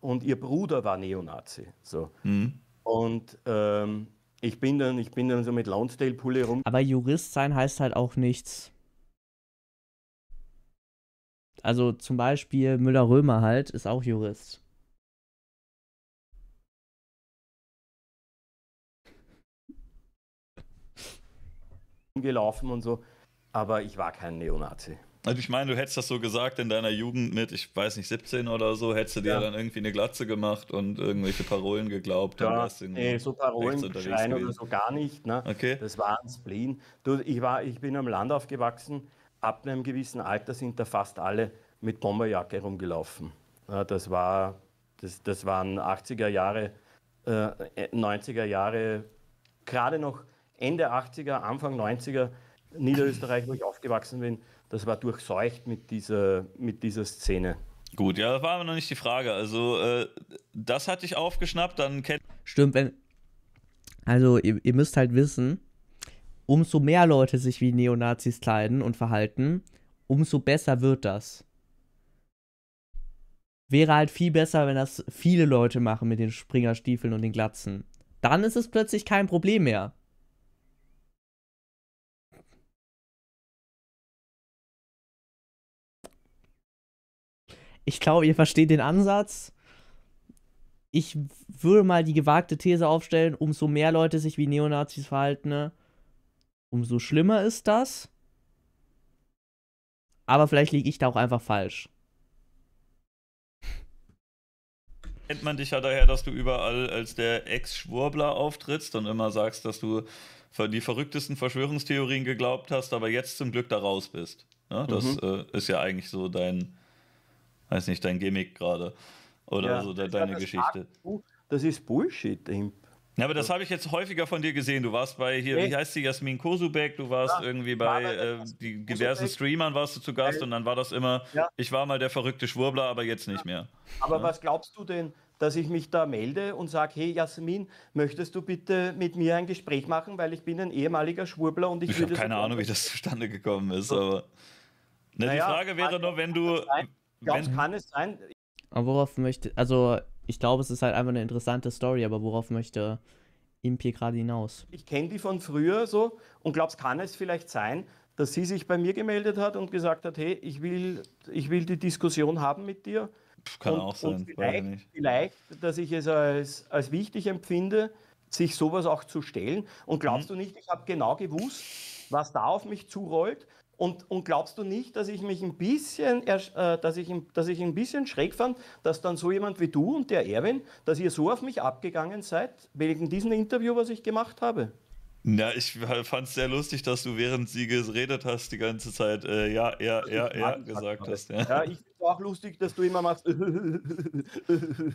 und ihr Bruder war Neonazi. So. Mhm. Und ähm, ich, bin dann, ich bin dann so mit Lonsdale-Pulle rum. Aber Jurist sein heißt halt auch nichts. Also zum Beispiel Müller-Römer halt ist auch Jurist. rumgelaufen und so. Aber ich war kein Neonazi. Also ich meine, du hättest das so gesagt in deiner Jugend mit, ich weiß nicht, 17 oder so, hättest du dir dann irgendwie eine Glatze gemacht und irgendwelche Parolen geglaubt. Ja, nee, so Parolen schreien oder so gar nicht. Ne? Okay. Das war ein Spleen. Du, ich, war, ich bin am Land aufgewachsen. Ab einem gewissen Alter sind da fast alle mit Bomberjacke rumgelaufen. Das, war, das, das waren 80er Jahre, äh, 90er äh, Jahre, gerade noch Ende 80er, Anfang 90er Niederösterreich, wo ich aufgewachsen bin, das war durchseucht mit dieser, mit dieser Szene. Gut, ja, das war aber noch nicht die Frage. Also, äh, das hatte ich aufgeschnappt, dann kennt. Stimmt, wenn. Also, ihr, ihr müsst halt wissen, umso mehr Leute sich wie Neonazis kleiden und verhalten, umso besser wird das. Wäre halt viel besser, wenn das viele Leute machen mit den Springerstiefeln und den Glatzen. Dann ist es plötzlich kein Problem mehr. Ich glaube, ihr versteht den Ansatz. Ich würde mal die gewagte These aufstellen, umso mehr Leute sich wie Neonazis verhalten, ne, umso schlimmer ist das. Aber vielleicht liege ich da auch einfach falsch. Kennt man dich ja daher, dass du überall als der Ex-Schwurbler auftrittst und immer sagst, dass du die verrücktesten Verschwörungstheorien geglaubt hast, aber jetzt zum Glück da raus bist. Ne? Das mhm. äh, ist ja eigentlich so dein, weiß nicht, dein Gimmick gerade oder ja, so de deine das Geschichte. das ist Bullshit, Imp. Ja, aber das habe ich jetzt häufiger von dir gesehen. Du warst bei hier, wie heißt sie, Jasmin Kosubek, du warst ja, irgendwie bei äh, die diversen Streamern warst du zu Gast und dann war das immer, ja. ich war mal der verrückte Schwurbler, aber jetzt nicht mehr. Aber ja. was glaubst du denn, dass ich mich da melde und sage, hey Jasmin, möchtest du bitte mit mir ein Gespräch machen, weil ich bin ein ehemaliger Schwurbler und ich, ich habe keine Ahnung, wie das zustande gekommen ist, aber Na, ne, naja, die Frage wäre also nur, wenn du, sein glaube, kann es sein. Aber worauf möchte, also ich glaube, es ist halt einfach eine interessante Story, aber worauf möchte Impi gerade hinaus? Ich kenne die von früher so und glaube, es kann es vielleicht sein, dass sie sich bei mir gemeldet hat und gesagt hat, hey, ich will, ich will die Diskussion haben mit dir. Kann und, auch sein. Vielleicht, vielleicht, dass ich es als, als wichtig empfinde, sich sowas auch zu stellen. Und glaubst mhm. du nicht, ich habe genau gewusst, was da auf mich zurollt und, und, glaubst du nicht, dass ich mich ein bisschen, äh, dass, ich, dass ich ein bisschen schräg fand, dass dann so jemand wie du und der Erwin, dass ihr so auf mich abgegangen seid, wegen diesem Interview, was ich gemacht habe? Na, ich fand es sehr lustig, dass du während sie geredet hast die ganze Zeit, äh, ja, ja, dass ja, ja gesagt hast. Ja, ja ich finde auch lustig, dass du immer machst.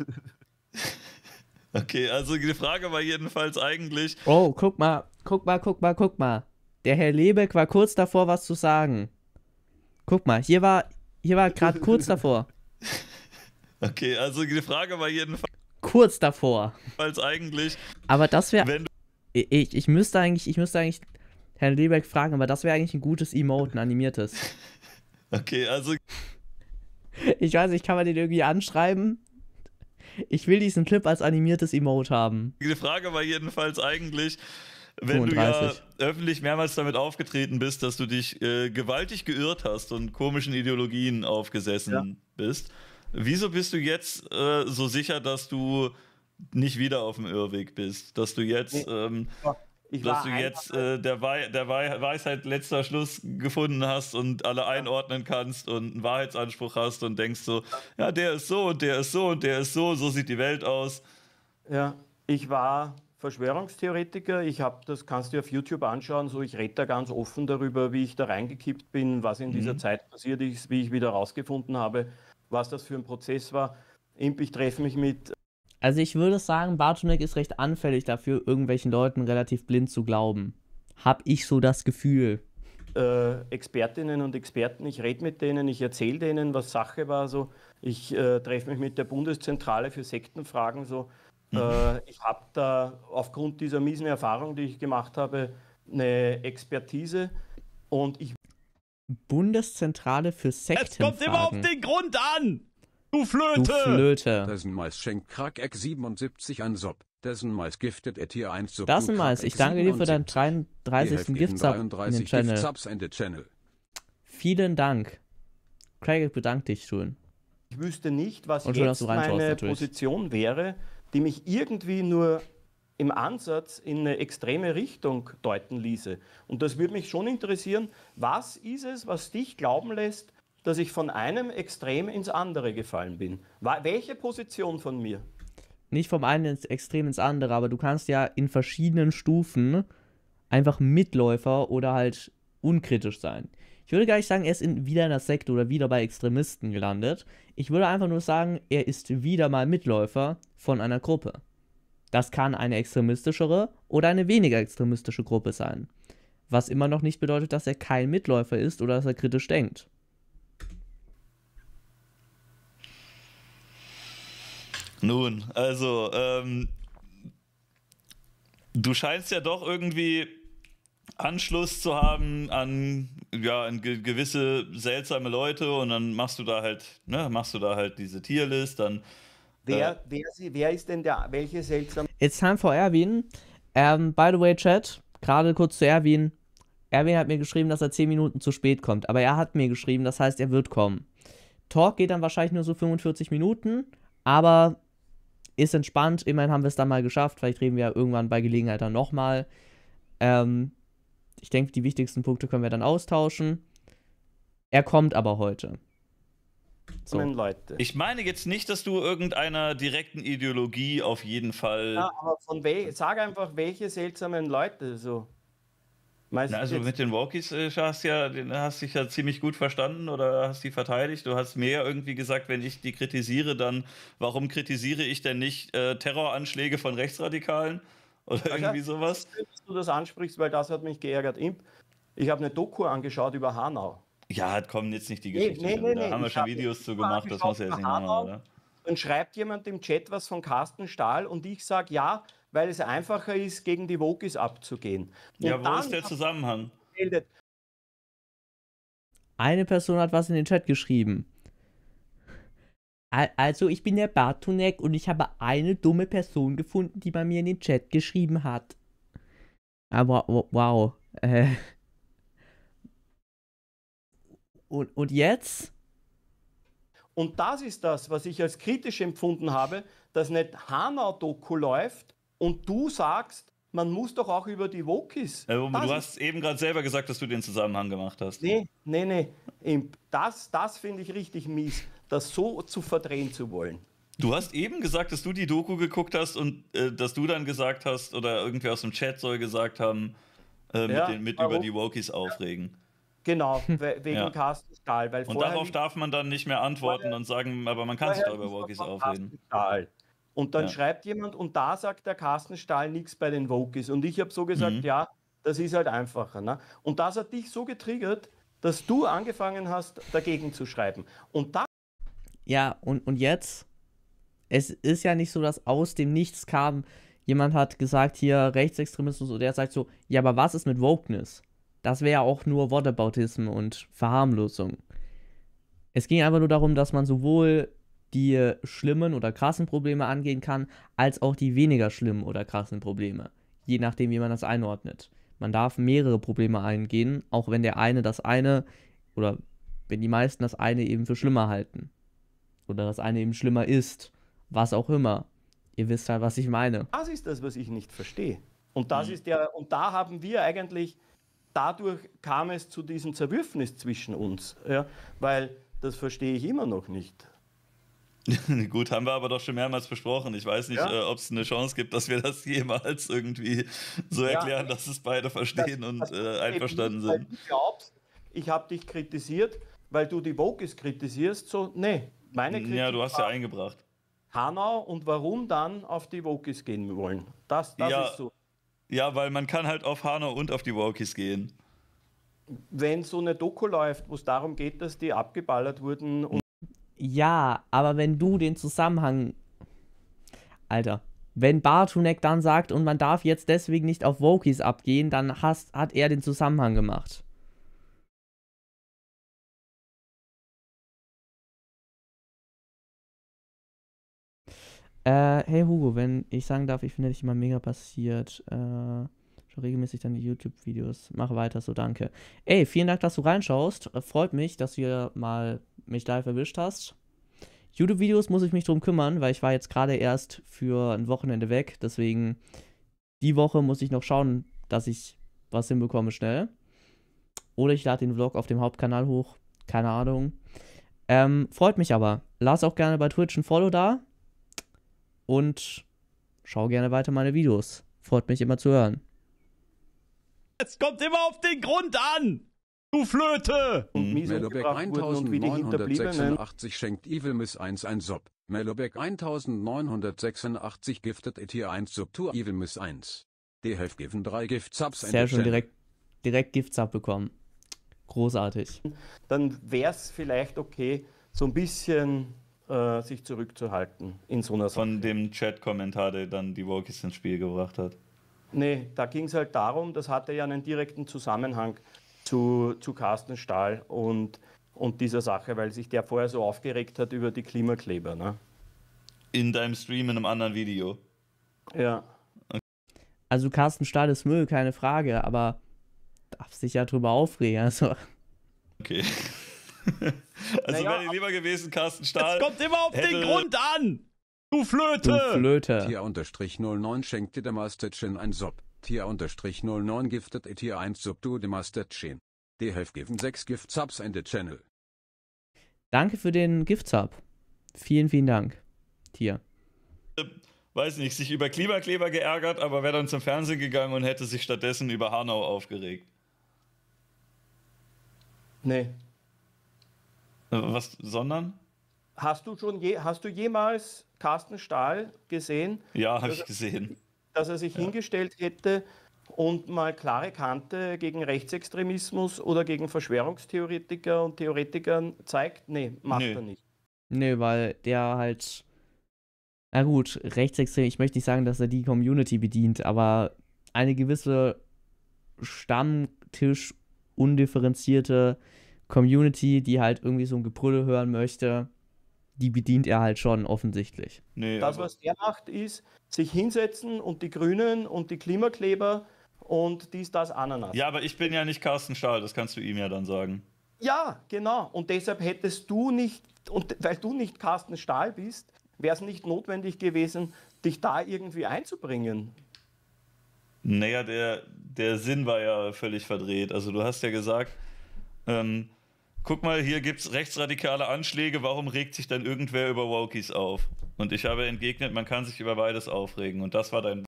[LAUGHS] okay, also die Frage war jedenfalls eigentlich. Oh, guck mal, guck mal, guck mal, guck mal. Der Herr Lebeck war kurz davor, was zu sagen. Guck mal, hier war, hier war gerade [LAUGHS] kurz davor. Okay, also die Frage war jedenfalls. Kurz davor. Falls eigentlich. Aber das wäre. Ich, ich müsste eigentlich, ich müsste eigentlich Herrn Lebeck fragen, aber das wäre eigentlich ein gutes Emote, ein animiertes. [LAUGHS] Okay, also. Ich weiß nicht, kann man den irgendwie anschreiben? Ich will diesen Clip als animiertes Emote haben. Die Frage war jedenfalls eigentlich, wenn 35. du ja öffentlich mehrmals damit aufgetreten bist, dass du dich äh, gewaltig geirrt hast und komischen Ideologien aufgesessen ja. bist. Wieso bist du jetzt äh, so sicher, dass du nicht wieder auf dem Irrweg bist? Dass du jetzt, nee. ähm, dass du jetzt äh, der, Wei der Wei Weisheit letzter Schluss gefunden hast und alle einordnen kannst und einen Wahrheitsanspruch hast und denkst so, ja, der ist so und der ist so und der ist so, so sieht die Welt aus. Ja, ich war Verschwörungstheoretiker. Ich habe, das kannst du dir auf YouTube anschauen, so ich rede da ganz offen darüber, wie ich da reingekippt bin, was in mhm. dieser Zeit passiert ist, wie ich wieder rausgefunden habe, was das für ein Prozess war. Imp, ich treffe mich mit. Also ich würde sagen, Bartonek ist recht anfällig dafür, irgendwelchen Leuten relativ blind zu glauben. Hab ich so das Gefühl. Äh, Expertinnen und Experten, ich rede mit denen, ich erzähle denen, was Sache war. So. Ich äh, treffe mich mit der Bundeszentrale für Sektenfragen. So. Äh, mhm. ich habe da aufgrund dieser miesen Erfahrung, die ich gemacht habe, eine Expertise und ich. Bundeszentrale für Sektenfragen. Es kommt immer auf den Grund an! Du Flöte! Du Flöte. Das ist ein Mais schenkt Krack 77 an Sob. Das Mais giftet et hier 1 Sob. Das Mais. Ich danke dir für deinen 33. Giftsub in den Channel. In Channel. Vielen Dank. Craig bedankt dich schon. Ich wüsste nicht, was Und jetzt schön, meine Position wäre, die mich irgendwie nur im Ansatz in eine extreme Richtung deuten ließe. Und das würde mich schon interessieren, was ist es, was dich glauben lässt, dass ich von einem Extrem ins andere gefallen bin? Welche Position von mir? Nicht vom einen ins Extrem ins andere, aber du kannst ja in verschiedenen Stufen einfach Mitläufer oder halt unkritisch sein. Ich würde gar nicht sagen, er ist in, wieder in der Sekte oder wieder bei Extremisten gelandet. Ich würde einfach nur sagen, er ist wieder mal Mitläufer von einer Gruppe. Das kann eine extremistischere oder eine weniger extremistische Gruppe sein. Was immer noch nicht bedeutet, dass er kein Mitläufer ist oder dass er kritisch denkt. Nun, also, ähm, du scheinst ja doch irgendwie Anschluss zu haben an ja, in ge gewisse seltsame Leute und dann machst du da halt, ne, machst du da halt diese Tierlist, dann. Wer, äh, wer, sie, wer ist denn der, welche seltsame. It's time for Erwin. Um, ähm, by the way, Chat, gerade kurz zu Erwin. Erwin hat mir geschrieben, dass er 10 Minuten zu spät kommt, aber er hat mir geschrieben, das heißt, er wird kommen. Talk geht dann wahrscheinlich nur so 45 Minuten, aber ist entspannt. Immerhin haben wir es dann mal geschafft. Vielleicht reden wir ja irgendwann bei Gelegenheit dann nochmal. Ähm, ich denke, die wichtigsten Punkte können wir dann austauschen. Er kommt aber heute. So. Leute. Ich meine jetzt nicht, dass du irgendeiner direkten Ideologie auf jeden Fall. Ja, aber von sag einfach, welche seltsamen Leute so. Na, also mit den Walkies äh, hast ja, hast dich ja ziemlich gut verstanden oder hast die verteidigt. Du hast mir irgendwie gesagt, wenn ich die kritisiere, dann warum kritisiere ich denn nicht äh, Terroranschläge von Rechtsradikalen? Oder also, irgendwie sowas. Dass du das ansprichst, weil das hat mich geärgert. Ich habe eine Doku angeschaut über Hanau. Ja, halt kommen jetzt nicht die Geschichten. Nee, nee, nee, da nee, haben wir schon Videos zu gemacht, das muss ja jetzt nicht Hanau, machen, oder? Dann schreibt jemand im Chat was von Carsten Stahl und ich sage ja, weil es einfacher ist, gegen die Vogis abzugehen. Und ja, wo ist der Zusammenhang? Eine Person hat was in den Chat geschrieben. Also, ich bin der Bartonek und ich habe eine dumme Person gefunden, die bei mir in den Chat geschrieben hat. Aber ah, wow. Äh. Und, und jetzt? Und das ist das, was ich als kritisch empfunden habe, dass nicht Hanau-Doku läuft und du sagst, man muss doch auch über die Wokis. Ja, äh, du hast eben gerade selber gesagt, dass du den Zusammenhang gemacht hast. Nee, nee, nee. Das, das finde ich richtig mies das so zu verdrehen zu wollen. Du hast eben gesagt, dass du die Doku geguckt hast und äh, dass du dann gesagt hast, oder irgendwer aus dem Chat soll gesagt haben, äh, ja, mit, den, mit über die Wokies aufregen. Genau, [LAUGHS] wegen ja. Carsten Stahl. Weil und darauf darf man dann nicht mehr antworten vorher, und sagen, aber man kann sich doch über Wokies aufreden. Und dann ja. schreibt jemand, und da sagt der Carsten Stahl nichts bei den Wokies. Und ich habe so gesagt, mhm. ja, das ist halt einfacher. Ne? Und das hat dich so getriggert, dass du angefangen hast, dagegen zu schreiben. Und da ja, und, und jetzt? Es ist ja nicht so, dass aus dem Nichts kam, jemand hat gesagt, hier Rechtsextremismus, und der sagt so, ja, aber was ist mit Wokeness? Das wäre ja auch nur Whataboutism und Verharmlosung. Es ging einfach nur darum, dass man sowohl die schlimmen oder krassen Probleme angehen kann, als auch die weniger schlimmen oder krassen Probleme. Je nachdem, wie man das einordnet. Man darf mehrere Probleme eingehen, auch wenn der eine das eine oder wenn die meisten das eine eben für schlimmer halten. Oder das eine eben schlimmer ist. Was auch immer. Ihr wisst halt, was ich meine. Das ist das, was ich nicht verstehe. Und das mhm. ist ja, und da haben wir eigentlich, dadurch kam es zu diesem Zerwürfnis zwischen uns. Ja? Weil das verstehe ich immer noch nicht. [LAUGHS] Gut, haben wir aber doch schon mehrmals besprochen. Ich weiß nicht, ja. äh, ob es eine Chance gibt, dass wir das [LAUGHS] jemals irgendwie so erklären, ja. dass es beide verstehen das, und das äh, einverstanden sind. Du glaubst, ich habe dich kritisiert, weil du die Vogis kritisierst, so, nee, meine Kritik Ja, du hast ja eingebracht. Hanau und warum dann auf die Wokis gehen wollen. Das, das ja, ist so. Ja, weil man kann halt auf Hanau und auf die Wokis gehen. Wenn so eine Doku läuft, wo es darum geht, dass die abgeballert wurden und. Ja, aber wenn du den Zusammenhang. Alter wenn Bartunek dann sagt, und man darf jetzt deswegen nicht auf Wokis abgehen, dann hast, hat er den Zusammenhang gemacht. Äh, hey Hugo, wenn ich sagen darf, ich finde dich immer mega passiert. Äh, schon regelmäßig deine YouTube-Videos. Mach weiter so, danke. Ey, vielen Dank, dass du reinschaust. Äh, freut mich, dass du mal mich live erwischt hast. YouTube-Videos muss ich mich drum kümmern, weil ich war jetzt gerade erst für ein Wochenende weg. Deswegen, die Woche muss ich noch schauen, dass ich was hinbekomme schnell. Oder ich lade den Vlog auf dem Hauptkanal hoch. Keine Ahnung. Ähm, freut mich aber. Lass auch gerne bei Twitch ein Follow da und schau gerne weiter meine Videos. Freut mich immer zu hören. Es kommt immer auf den Grund an! Du Flöte! Und hm, Melobeck 1986 schenkt Evil Miss 1 ein e Sub. Melobeck 1986 giftet it 1 Sub to Evil Miss 1. Die have given 3 Gift Subs Sehr schön, direkt, direkt Gift Sub bekommen. Großartig. Dann wäre es vielleicht okay, so ein bisschen äh, sich zurückzuhalten in so einer Sache. Von dem Chat-Kommentar, der dann die Walkies ins Spiel gebracht hat. Nee, da ging es halt darum, das hatte ja einen direkten Zusammenhang zu, zu Carsten Stahl und, und dieser Sache, weil sich der vorher so aufgeregt hat über die Klimakleber. Ne? In deinem Stream, in einem anderen Video. Ja. Also Carsten Stahl ist Müll, keine Frage, aber darf sich ja drüber aufregen. Also. Okay. [LAUGHS] also naja, wäre dir lieber gewesen, Carsten Stahl. Es kommt immer auf den Grund an! Du Flöte! Du Flöte. Tier-09 schenkt dir der Masterchen ein Sub. Tier-09 giftet Tier 1 Sub du dem Masterchen. Die have given 6 Gift Subs in the channel. Danke für den Gift Sub. Vielen, vielen Dank. Tier. Weiß nicht, sich über Klimakleber geärgert, aber wäre dann zum Fernsehen gegangen und hätte sich stattdessen über Hanau aufgeregt. Nee, was, sondern? Hast du schon je, hast du jemals Carsten Stahl gesehen? Ja, habe ich gesehen. Dass er sich ja. hingestellt hätte und mal klare Kante gegen Rechtsextremismus oder gegen Verschwörungstheoretiker und Theoretikern zeigt? Nee, macht nee. er nicht. Nee, weil der halt. Na gut, rechtsextrem, ich möchte nicht sagen, dass er die Community bedient, aber eine gewisse Stammtisch undifferenzierte Community, die halt irgendwie so ein Gebrülle hören möchte, die bedient er halt schon offensichtlich. Nee, das, also was er macht, ist sich hinsetzen und die Grünen und die Klimakleber und dies, das, Ananas. Ja, aber ich bin ja nicht Carsten Stahl, das kannst du ihm ja dann sagen. Ja, genau. Und deshalb hättest du nicht, und weil du nicht Carsten Stahl bist, wäre es nicht notwendig gewesen, dich da irgendwie einzubringen. Naja, der, der Sinn war ja völlig verdreht. Also du hast ja gesagt, ähm, guck mal, hier gibt es rechtsradikale Anschläge, warum regt sich dann irgendwer über Wokies auf? Und ich habe entgegnet, man kann sich über beides aufregen. Und das war dein.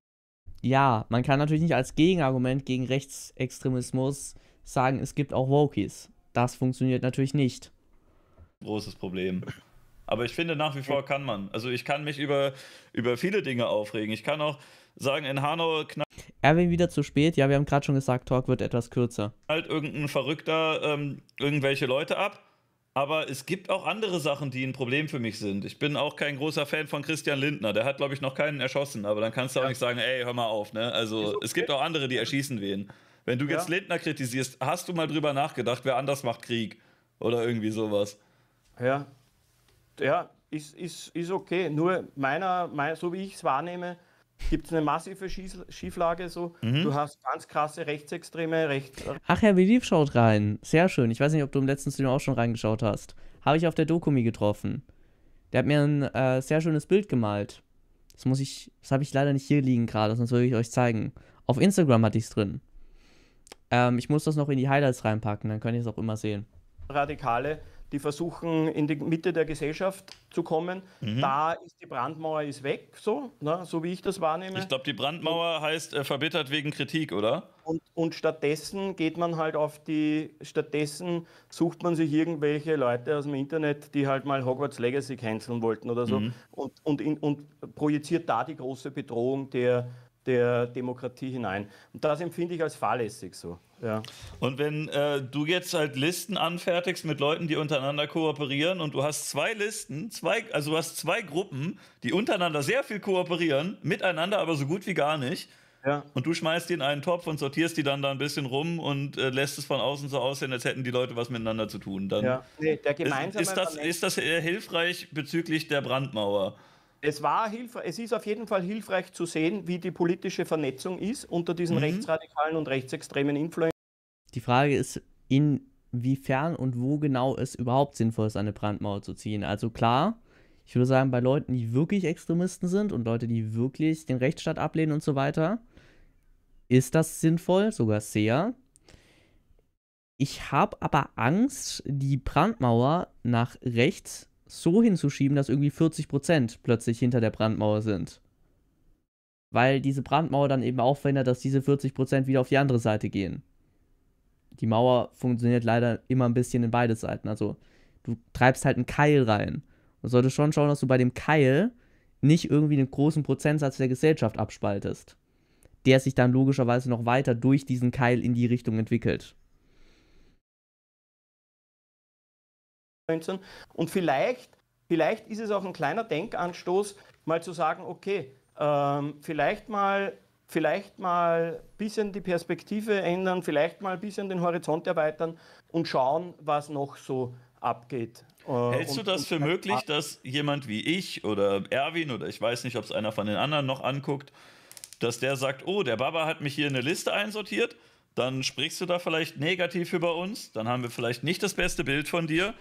Ja, man kann natürlich nicht als Gegenargument gegen Rechtsextremismus sagen, es gibt auch Wokies. Das funktioniert natürlich nicht. Großes Problem. Aber ich finde, nach wie vor kann man. Also ich kann mich über, über viele Dinge aufregen. Ich kann auch sagen, in Hanau knapp. Erwin wieder zu spät. Ja, wir haben gerade schon gesagt, Talk wird etwas kürzer. Halt irgendein Verrückter ähm, irgendwelche Leute ab. Aber es gibt auch andere Sachen, die ein Problem für mich sind. Ich bin auch kein großer Fan von Christian Lindner. Der hat, glaube ich, noch keinen erschossen. Aber dann kannst du auch ja. nicht sagen, ey, hör mal auf. Ne? Also okay. es gibt auch andere, die erschießen wen. Wenn du jetzt ja. Lindner kritisierst, hast du mal drüber nachgedacht, wer anders macht Krieg? Oder irgendwie sowas. Ja, ja ist, ist, ist okay. Nur meiner, meiner so wie ich es wahrnehme, gibt es eine massive Schieß Schieflage. So. Mhm. Du hast ganz krasse Rechtsextreme. Recht Ach, Herr Belieb schaut rein. Sehr schön. Ich weiß nicht, ob du im letzten Stream auch schon reingeschaut hast. Habe ich auf der Dokumi getroffen. Der hat mir ein äh, sehr schönes Bild gemalt. Das muss ich, das habe ich leider nicht hier liegen gerade, sonst würde ich euch zeigen. Auf Instagram hatte ich es drin. Ähm, ich muss das noch in die Highlights reinpacken, dann könnt ihr es auch immer sehen. Radikale, die versuchen, in die Mitte der Gesellschaft zu kommen. Mhm. Da ist die Brandmauer ist weg, so, ne, so wie ich das wahrnehme. Ich glaube, die Brandmauer heißt äh, verbittert wegen Kritik, oder? Und, und, stattdessen geht man halt auf die, stattdessen sucht man sich irgendwelche Leute aus dem Internet, die halt mal Hogwarts Legacy canceln wollten oder so mhm. und, und, in, und projiziert da die große Bedrohung der, der Demokratie hinein. Und das empfinde ich als fahrlässig so. Ja. Und wenn äh, du jetzt halt Listen anfertigst mit Leuten, die untereinander kooperieren und du hast zwei Listen, zwei, also du hast zwei Gruppen, die untereinander sehr viel kooperieren, miteinander aber so gut wie gar nicht. Ja. Und du schmeißt die in einen Topf und sortierst die dann da ein bisschen rum und äh, lässt es von außen so aussehen, als hätten die Leute was miteinander zu tun. Dann ja. nee, der gemeinsame ist, ist das, ist äh, das hilfreich bezüglich der Brandmauer? es war hilfreich, es ist auf jeden Fall hilfreich zu sehen, wie die politische Vernetzung ist unter diesen mhm. rechtsradikalen und rechtsextremen Influencern. Die Frage ist, inwiefern und wo genau es überhaupt sinnvoll ist, eine Brandmauer zu ziehen. Also klar, ich würde sagen, bei Leuten, die wirklich Extremisten sind und Leute, die wirklich den Rechtsstaat ablehnen und so weiter, ist das sinnvoll, sogar sehr. Ich habe aber Angst, die Brandmauer nach rechts so hinzuschieben, dass irgendwie 40 plötzlich hinter der Brandmauer sind. Weil diese Brandmauer dann eben auch verhindert, dass diese 40 wieder auf die andere Seite gehen. Die Mauer funktioniert leider immer ein bisschen in beide Seiten. Also du treibst halt einen Keil rein. Du solltest schon schauen, dass du bei dem Keil nicht irgendwie einen großen Prozentsatz der Gesellschaft abspaltest, der sich dann logischerweise noch weiter durch diesen Keil in die Richtung entwickelt. 2019. Und vielleicht, vielleicht ist es auch ein kleiner Denkanstoß, mal zu sagen, okay, ähm, vielleicht mal vielleicht mal ein bisschen die Perspektive ändern, vielleicht mal ein bisschen den Horizont erweitern und schauen, was noch so abgeht. Äh, Hältst und, du das für möglich, ah dass jemand wie ich oder Erwin oder ich weiß nicht, ob es einer von den anderen noch anguckt, dass der sagt, oh, der Baba hat mich hier in eine Liste einsortiert, dann sprichst du da vielleicht negativ über uns, dann haben wir vielleicht nicht das beste Bild von dir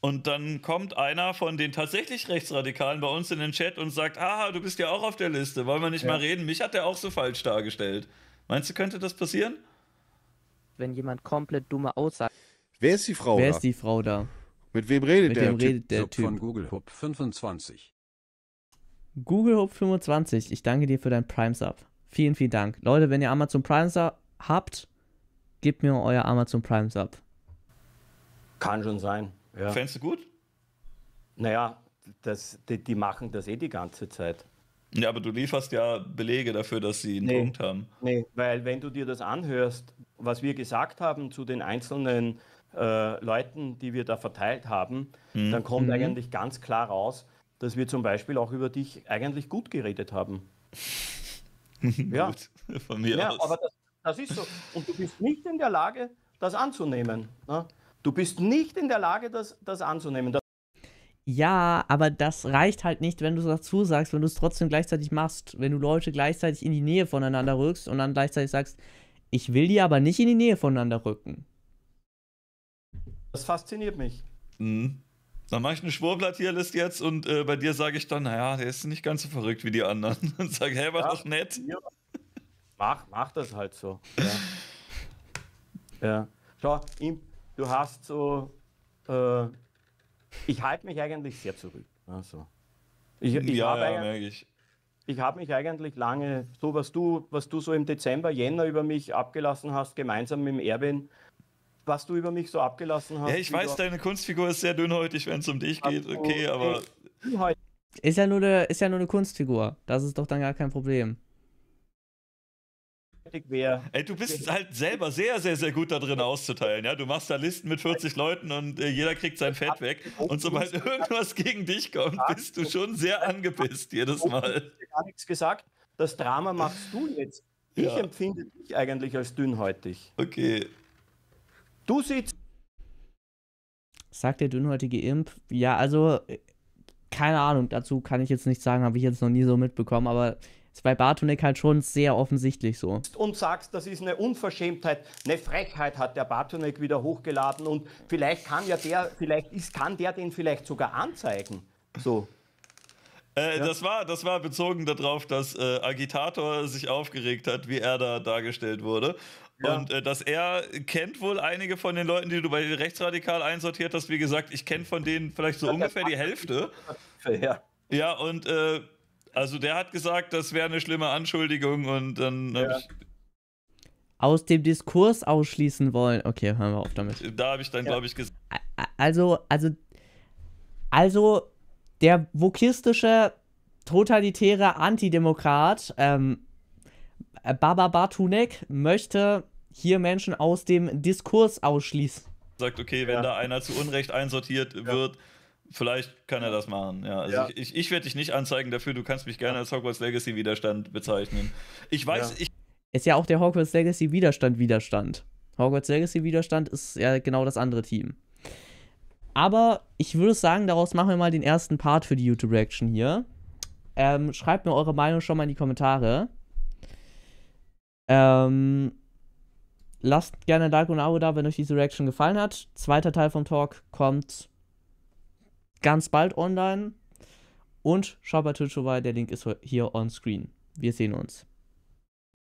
und dann kommt einer von den tatsächlich Rechtsradikalen bei uns in den Chat und sagt: Haha, du bist ja auch auf der Liste, wollen wir nicht ja. mal reden? Mich hat der auch so falsch dargestellt. Meinst du, könnte das passieren? Wenn jemand komplett dumme Aussagen. Wer ist die Frau Wer da? ist die Frau da? Mit wem redet Mit der, wem typ? Redet der Typ? Von Google Hub 25. Google Hub 25, ich danke dir für dein Prime Sub. Vielen, vielen Dank. Leute, wenn ihr Amazon Prime Sub habt, gebt mir euer Amazon Prime Sub. Kann schon sein. Ja. Fändest du gut? Naja, das, die, die, machen das eh die ganze Zeit. Ja, aber du lieferst ja Belege dafür, dass sie einen nee, Punkt haben. Nee, weil wenn du dir das anhörst, was wir gesagt haben zu den einzelnen äh, Leuten, die wir da verteilt haben, mhm. dann kommt mhm. eigentlich ganz klar raus, dass wir zum Beispiel auch über dich eigentlich gut geredet haben. [LAUGHS] ja, gut, von mir ja, aus. aber das, das ist so. Und du bist nicht in der Lage, das anzunehmen. Ne? Du bist nicht in der Lage, das, das anzunehmen. Das ja, aber das reicht halt nicht, wenn du es dazu sagst, wenn du es trotzdem gleichzeitig machst, wenn du Leute gleichzeitig in die Nähe voneinander rückst und dann gleichzeitig sagst, ich will die aber nicht in die Nähe voneinander rücken. Das fasziniert mich. Mhm. Dann mache ich eine Schwurbler-Tierlist jetzt und äh, bei dir sage ich dann, naja, der ist nicht ganz so verrückt wie die anderen. Und [LAUGHS] sage, hey, war ja, doch nett. Ja. Mach, mach das halt so. Ja. [LAUGHS] ja. Schau, im, du hast so, äh, ich halte mich eigentlich sehr zurück. Also, ich, ich ja, ja merke ich. Ich habe mich eigentlich lange, so was du, was du so im Dezember, Jänner über mich abgelassen hast, gemeinsam mit dem Erwin, was du über mich so abgelassen hast. Ja, ich weiß, deine Kunstfigur ist sehr dünnhäutig, wenn es um dich geht, okay, aber. Halt- ist ja, nur eine, ist ja nur eine Kunstfigur. Das ist doch dann gar kein Problem fertig wäre. Ey, du bist halt selber sehr, sehr, sehr gut da drin auszuteilen. Ja? Du machst da Listen mit 40 Leuten und äh, jeder kriegt sein Fett weg. Und sobald irgendwas gegen dich kommt, bist du schon sehr angepisst jedes Mal. Ich gar nichts gesagt. Das Drama machst du jetzt. Ich ja. empfinde dich eigentlich als dünnhäutig. Okay. Du sitzt. Sagt der dünnhäutige Imp? Ja, also äh, keine Ahnung, dazu kann ich jetzt nichts sagen, habe ich jetzt noch nie so mitbekommen, aber ist bei Bartonek halt schon sehr offensichtlich so. Und sagst, das ist eine Unverschämtheit, eine Frechheit hat der Bartonek wieder hochgeladen und vielleicht kann ja der, vielleicht ist, kann der den vielleicht sogar anzeigen. So. Äh, ja. das, war, das war bezogen darauf, dass äh, Agitator sich aufgeregt hat, wie er da dargestellt wurde. Ja. Und äh, dass er kennt wohl einige von den Leuten, die du bei rechtsradikal einsortiert hast. Wie gesagt, ich kenne von denen vielleicht so ungefähr die Hälfte. Ja. ja, und äh, also der hat gesagt, das wäre eine schlimme Anschuldigung und dann ja. habe ich. Aus dem Diskurs ausschließen wollen. Okay, hören wir auf damit. Da habe ich dann, ja. glaube ich, gesagt. Also, also, also, der wokistische, totalitäre Antidemokrat, ähm, Baba Bartunek, möchte hier Menschen aus dem Diskurs ausschließen. Sagt, okay, wenn ja. da einer zu Unrecht einsortiert wird, Vielleicht kann er das machen, ja. Also ja. ich, ich, ich werde dich nicht anzeigen dafür, du kannst mich gerne als Hogwarts Legacy Widerstand bezeichnen. Ich weiß, ja. ich. Ist ja auch der Hogwarts Legacy Widerstand Widerstand. Hogwarts Legacy Widerstand ist ja genau das andere Team. Aber ich würde sagen, daraus machen wir mal den ersten Part für die YouTube Reaction hier. Ähm, schreibt mir eure Meinung schon mal in die Kommentare. Ähm, lasst gerne ein Like und ein Abo da, wenn euch diese Reaction gefallen hat. Zweiter Teil vom Talk kommt ganz bald online. Und schaut bei Twitch vorbei, der Link ist hier on screen. Wir sehen uns.